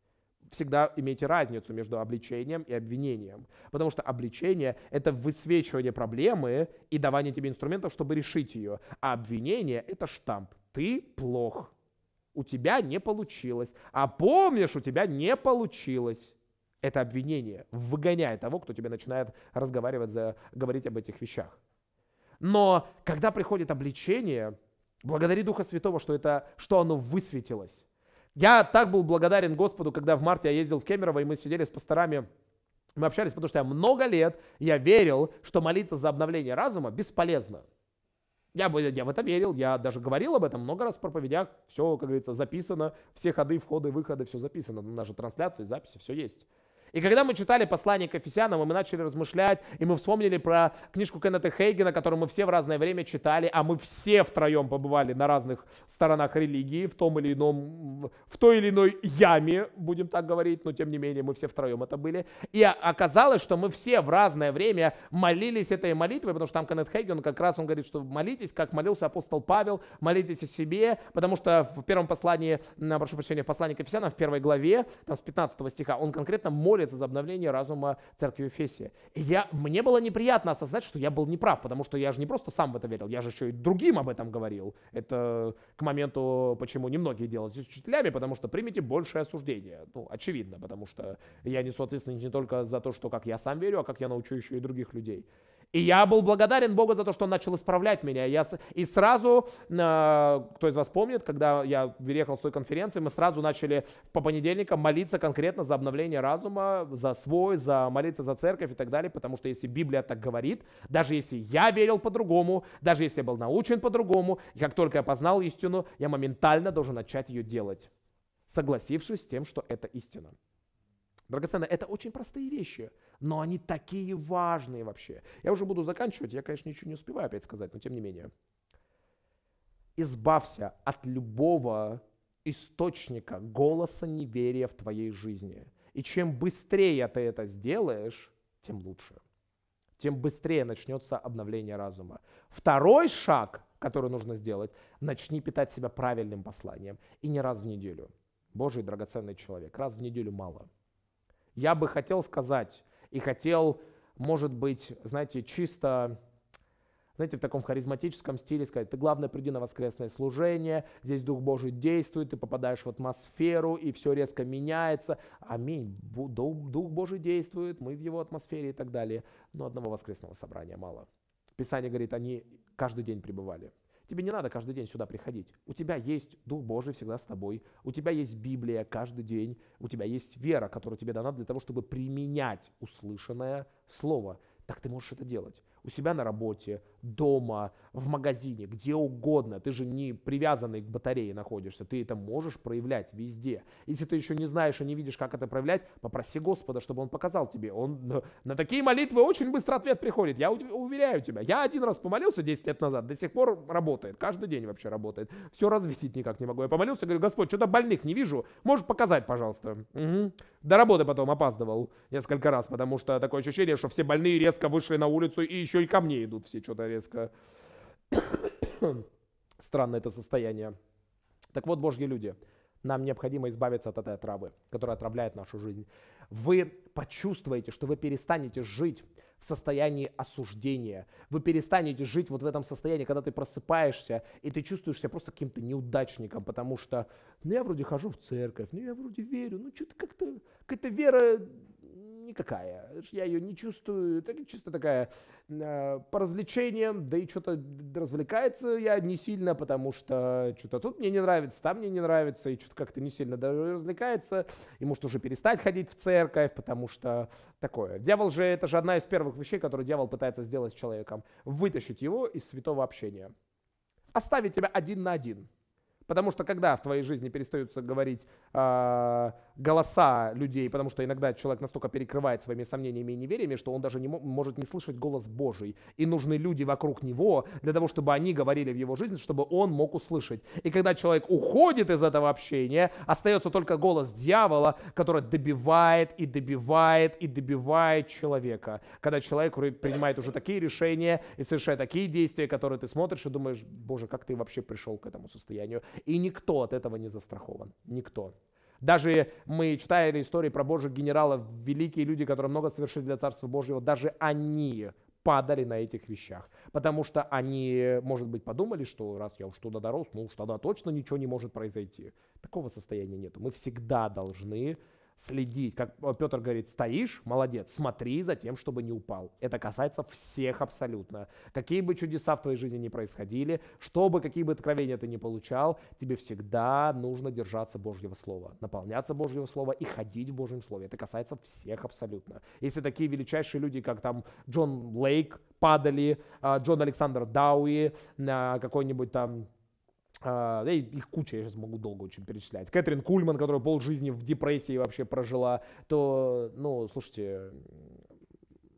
всегда имейте разницу между обличением и обвинением. Потому что обличение — это высвечивание проблемы и давание тебе инструментов, чтобы решить ее. А обвинение — это штамп. Ты плох. У тебя не получилось. А помнишь, у тебя не получилось. Это обвинение, выгоняя того, кто тебе начинает разговаривать, за, говорить об этих вещах. Но когда приходит обличение, благодари Духа Святого, что, это, что оно высветилось я так был благодарен Господу, когда в марте я ездил в Кемерово, и мы сидели с пасторами мы общались, потому что я много лет, я верил, что молиться за обновление разума бесполезно. Я, я в это верил, я даже говорил об этом много раз в проповедях, все, как говорится, записано, все ходы, входы, выходы, все записано, на нашу трансляцию, записи, все есть. И когда мы читали послание к Ефесянам, и мы начали размышлять, и мы вспомнили про книжку Кеннета Хейгена, которую мы все в разное время читали, а мы все втроем побывали на разных сторонах религии, в том или ином, в той или иной яме, будем так говорить, но тем не менее мы все втроем это были. И оказалось, что мы все в разное время молились этой молитвой, потому что там Кеннет Хейген как раз он говорит, что молитесь, как молился апостол Павел, молитесь о себе, потому что в первом послании, прошу прощения, в послании к Ефесянам, в первой главе, там с 15 стиха, он конкретно молит борется за обновление разума церкви Эфесии. И я, мне было неприятно осознать, что я был неправ, потому что я же не просто сам в это верил, я же еще и другим об этом говорил. Это к моменту, почему немногие делают с учителями, потому что примите большее осуждение. Ну, очевидно, потому что я несу ответственность не только за то, что как я сам верю, а как я научу еще и других людей. И я был благодарен Богу за то, что он начал исправлять меня. Я, и сразу, э, кто из вас помнит, когда я переехал с той конференции, мы сразу начали по понедельникам молиться конкретно за обновление разума, за свой, за молиться за церковь и так далее, потому что если Библия так говорит, даже если я верил по-другому, даже если я был научен по-другому, как только я познал истину, я моментально должен начать ее делать, согласившись с тем, что это истина. Драгоценно, это очень простые вещи, но они такие важные вообще. Я уже буду заканчивать, я, конечно, ничего не успеваю опять сказать, но тем не менее. Избавься от любого источника голоса неверия в твоей жизни. И чем быстрее ты это сделаешь, тем лучше. Тем быстрее начнется обновление разума. Второй шаг, который нужно сделать, начни питать себя правильным посланием. И не раз в неделю. Божий драгоценный человек. Раз в неделю мало я бы хотел сказать и хотел, может быть, знаете, чисто знаете, в таком харизматическом стиле сказать, ты главное приди на воскресное служение, здесь Дух Божий действует, ты попадаешь в атмосферу, и все резко меняется. Аминь. Дух Божий действует, мы в его атмосфере и так далее. Но одного воскресного собрания мало. Писание говорит, они каждый день пребывали. Тебе не надо каждый день сюда приходить. У тебя есть Дух Божий всегда с тобой. У тебя есть Библия каждый день. У тебя есть вера, которая тебе дана для того, чтобы применять услышанное слово. Так ты можешь это делать. У себя на работе, дома, в магазине, где угодно. Ты же не привязанный к батарее находишься. Ты это можешь проявлять везде. Если ты еще не знаешь и не видишь, как это проявлять, попроси Господа, чтобы Он показал тебе. Он на такие молитвы очень быстро ответ приходит. Я уверяю тебя. Я один раз помолился 10 лет назад, до сих пор работает. Каждый день вообще работает. Все развитить никак не могу. Я помолился, говорю, Господь, что-то больных не вижу. Можешь показать, пожалуйста? Угу. До работы потом опаздывал несколько раз, потому что такое ощущение, что все больные резко вышли на улицу и еще и ко мне идут все что-то резко странно это состояние. Так вот, божьи люди, нам необходимо избавиться от этой травы, которая отравляет нашу жизнь. Вы почувствуете, что вы перестанете жить в состоянии осуждения. Вы перестанете жить вот в этом состоянии, когда ты просыпаешься, и ты чувствуешь себя просто каким-то неудачником, потому что, ну я вроде хожу в церковь, ну я вроде верю, ну что-то как-то, какая-то вера никакая. Я ее не чувствую. Так, чисто такая э, по развлечениям, да и что-то развлекается я не сильно, потому что что-то тут мне не нравится, там мне не нравится, и что-то как-то не сильно даже развлекается. И может уже перестать ходить в церковь, потому что такое. Дьявол же, это же одна из первых вещей, которую дьявол пытается сделать с человеком. Вытащить его из святого общения. Оставить тебя один на один. Потому что когда в твоей жизни перестаются говорить... Э, голоса людей, потому что иногда человек настолько перекрывает своими сомнениями и невериями, что он даже не может не слышать голос Божий. И нужны люди вокруг него для того, чтобы они говорили в его жизни, чтобы он мог услышать. И когда человек уходит из этого общения, остается только голос дьявола, который добивает и добивает и добивает человека. Когда человек принимает уже такие решения и совершает такие действия, которые ты смотришь и думаешь, боже, как ты вообще пришел к этому состоянию. И никто от этого не застрахован. Никто. Даже мы читали истории про божьих генералов, великие люди, которые много совершили для Царства Божьего, даже они падали на этих вещах. Потому что они, может быть, подумали, что раз я уж туда дорос, ну уж тогда точно ничего не может произойти. Такого состояния нет. Мы всегда должны следить, как э, Петр говорит, стоишь, молодец, смотри за тем, чтобы не упал. Это касается всех абсолютно. Какие бы чудеса в твоей жизни не происходили, что бы, какие бы откровения ты не получал, тебе всегда нужно держаться Божьего Слова, наполняться Божьего Слова и ходить в Божьем Слове. Это касается всех абсолютно. Если такие величайшие люди, как там Джон Лейк падали, э, Джон Александр Дауи, э, какой-нибудь там Uh, да их куча, я сейчас могу долго очень перечислять. Кэтрин Кульман, которая полжизни в депрессии вообще прожила, то, ну, слушайте,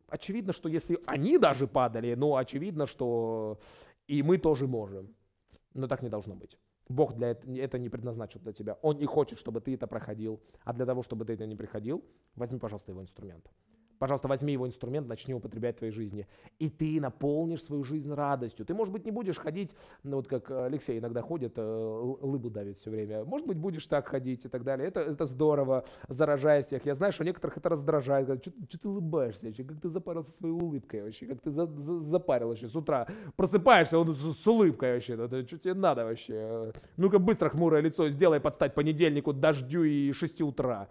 очевидно, что если они даже падали, ну, очевидно, что и мы тоже можем. Но так не должно быть. Бог для это, это не предназначил для тебя. Он не хочет, чтобы ты это проходил. А для того, чтобы ты это не приходил, возьми, пожалуйста, его инструмент. Пожалуйста, возьми его инструмент, начни употреблять в твоей жизни. И ты наполнишь свою жизнь радостью. Ты, может быть, не будешь ходить, ну, вот как Алексей иногда ходит, э, лыбу давит все время. Может быть, будешь так ходить и так далее. Это, это здорово, заражая всех. Я знаю, что некоторых это раздражает. что ты улыбаешься? Че, как ты запарился своей улыбкой вообще? Как ты за, за, запарил вообще с утра? Просыпаешься он с, с улыбкой вообще. Ну, да, что тебе надо вообще? Ну-ка, быстро хмурое лицо сделай подстать понедельнику, дождю и 6 утра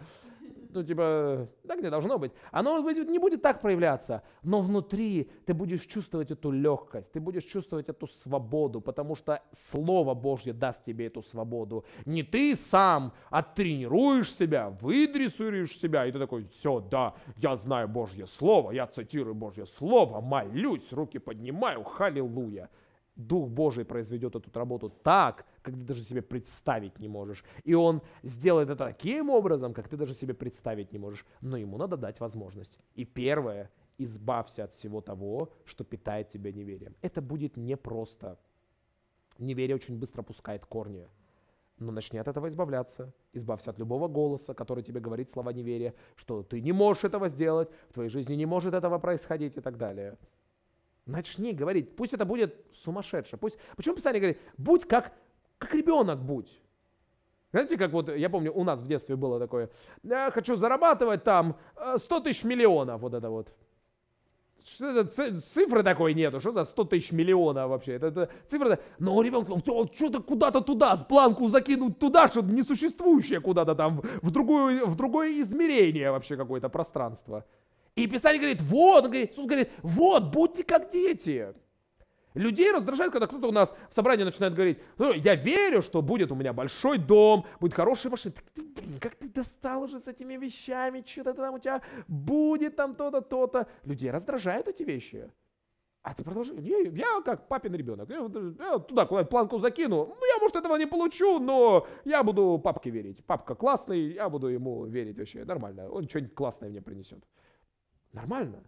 ну, типа, так не должно быть. Оно, не будет так проявляться, но внутри ты будешь чувствовать эту легкость, ты будешь чувствовать эту свободу, потому что Слово Божье даст тебе эту свободу. Не ты сам, оттренируешь себя, выдрессируешь себя, и ты такой, все, да, я знаю Божье Слово, я цитирую Божье Слово, молюсь, руки поднимаю, халилуя. Дух Божий произведет эту работу так, как ты даже себе представить не можешь. И Он сделает это таким образом, как ты даже себе представить не можешь. Но Ему надо дать возможность. И первое, избавься от всего того, что питает тебя неверием. Это будет непросто. Неверие очень быстро пускает корни. Но начни от этого избавляться. Избавься от любого голоса, который тебе говорит слова неверия, что ты не можешь этого сделать, в твоей жизни не может этого происходить и так далее. Начни говорить. Пусть это будет сумасшедшее, Пусть... Почему Писание говорит, будь как, как ребенок будь. Знаете, как вот, я помню, у нас в детстве было такое, я хочу зарабатывать там 100 э, тысяч миллионов, вот это вот. Что это, цифры такой нету, что за 100 тысяч миллионов вообще? Это, это цифра, но ребенок, ну, что-то куда-то туда, с планку закинуть туда, что-то несуществующее куда-то там, в, другую, в другое измерение вообще какое-то пространство. И Писание говорит, вот, он говорит, Иисус говорит, вот, будьте как дети. Людей раздражает, когда кто-то у нас в собрании начинает говорить, ну, я верю, что будет у меня большой дом, будет хорошая машина. Ты, блин, как ты достал уже с этими вещами, что-то там у тебя будет там то-то, то-то. Людей раздражают эти вещи. А ты продолжаешь, я, я как папин ребенок, я, я туда куда планку закину, ну я, может, этого не получу, но я буду папке верить. Папка классный, я буду ему верить вообще, нормально, он что-нибудь классное мне принесет. Нормально.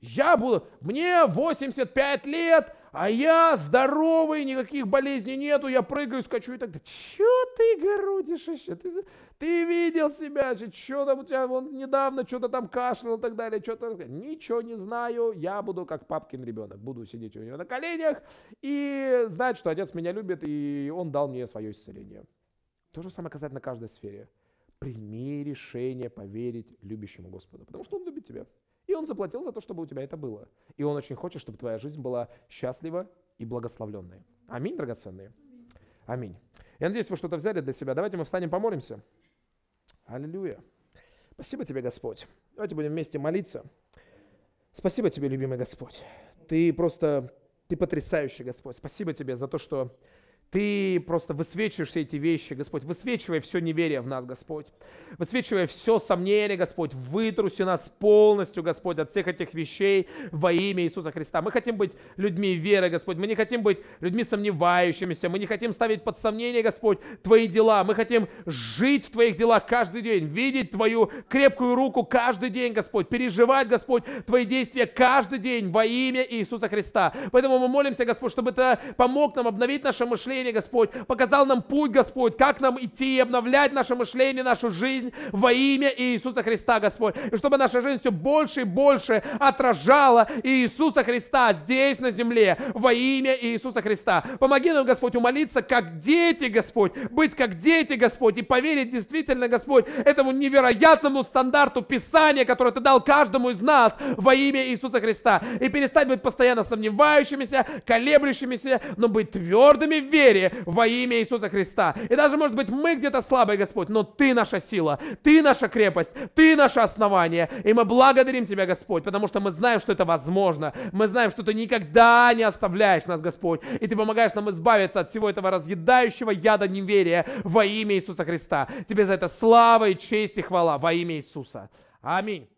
Я буду, мне 85 лет, а я здоровый, никаких болезней нету, я прыгаю, скачу и так далее. Чё ты городишь еще? Ты, ты видел себя, что там у тебя вон недавно что-то там кашлял и так далее, что-то... Ничего не знаю, я буду как папкин ребенок, буду сидеть у него на коленях и знать, что отец меня любит, и он дал мне свое исцеление. То же самое касается на каждой сфере. Прими решение поверить любящему Господу, потому что Он любит тебя. И Он заплатил за то, чтобы у тебя это было. И Он очень хочет, чтобы твоя жизнь была счастлива и благословленная. Аминь, драгоценные. Аминь. Я надеюсь, вы что-то взяли для себя. Давайте мы встанем, помолимся. Аллилуйя. Спасибо тебе, Господь. Давайте будем вместе молиться. Спасибо тебе, любимый Господь. Ты просто, ты потрясающий, Господь. Спасибо тебе за то, что ты просто высвечиваешь все эти вещи, Господь, высвечивай все неверие в нас, Господь. Высвечивай все сомнение, Господь, вытруси нас полностью, Господь, от всех этих вещей во имя Иисуса Христа. Мы хотим быть людьми веры, Господь, мы не хотим быть людьми сомневающимися, мы не хотим ставить под сомнение, Господь, Твои дела, мы хотим жить в Твоих делах каждый день, видеть Твою крепкую руку каждый день, Господь, переживать, Господь, Твои действия каждый день во имя Иисуса Христа. Поэтому мы молимся, Господь, чтобы Ты помог нам обновить наше мышление, мышление, Господь, показал нам путь, Господь, как нам идти и обновлять наше мышление, нашу жизнь во имя Иисуса Христа, Господь. И чтобы наша жизнь все больше и больше отражала Иисуса Христа здесь, на земле, во имя Иисуса Христа. Помоги нам, Господь, умолиться, как дети, Господь, быть как дети, Господь, и поверить действительно, Господь, этому невероятному стандарту Писания, которое Ты дал каждому из нас во имя Иисуса Христа. И перестать быть постоянно сомневающимися, колеблющимися, но быть твердыми в вере вере во имя Иисуса Христа. И даже, может быть, мы где-то слабые, Господь, но Ты наша сила, Ты наша крепость, Ты наше основание. И мы благодарим Тебя, Господь, потому что мы знаем, что это возможно. Мы знаем, что Ты никогда не оставляешь нас, Господь. И Ты помогаешь нам избавиться от всего этого разъедающего яда неверия во имя Иисуса Христа. Тебе за это слава и честь и хвала во имя Иисуса. Аминь.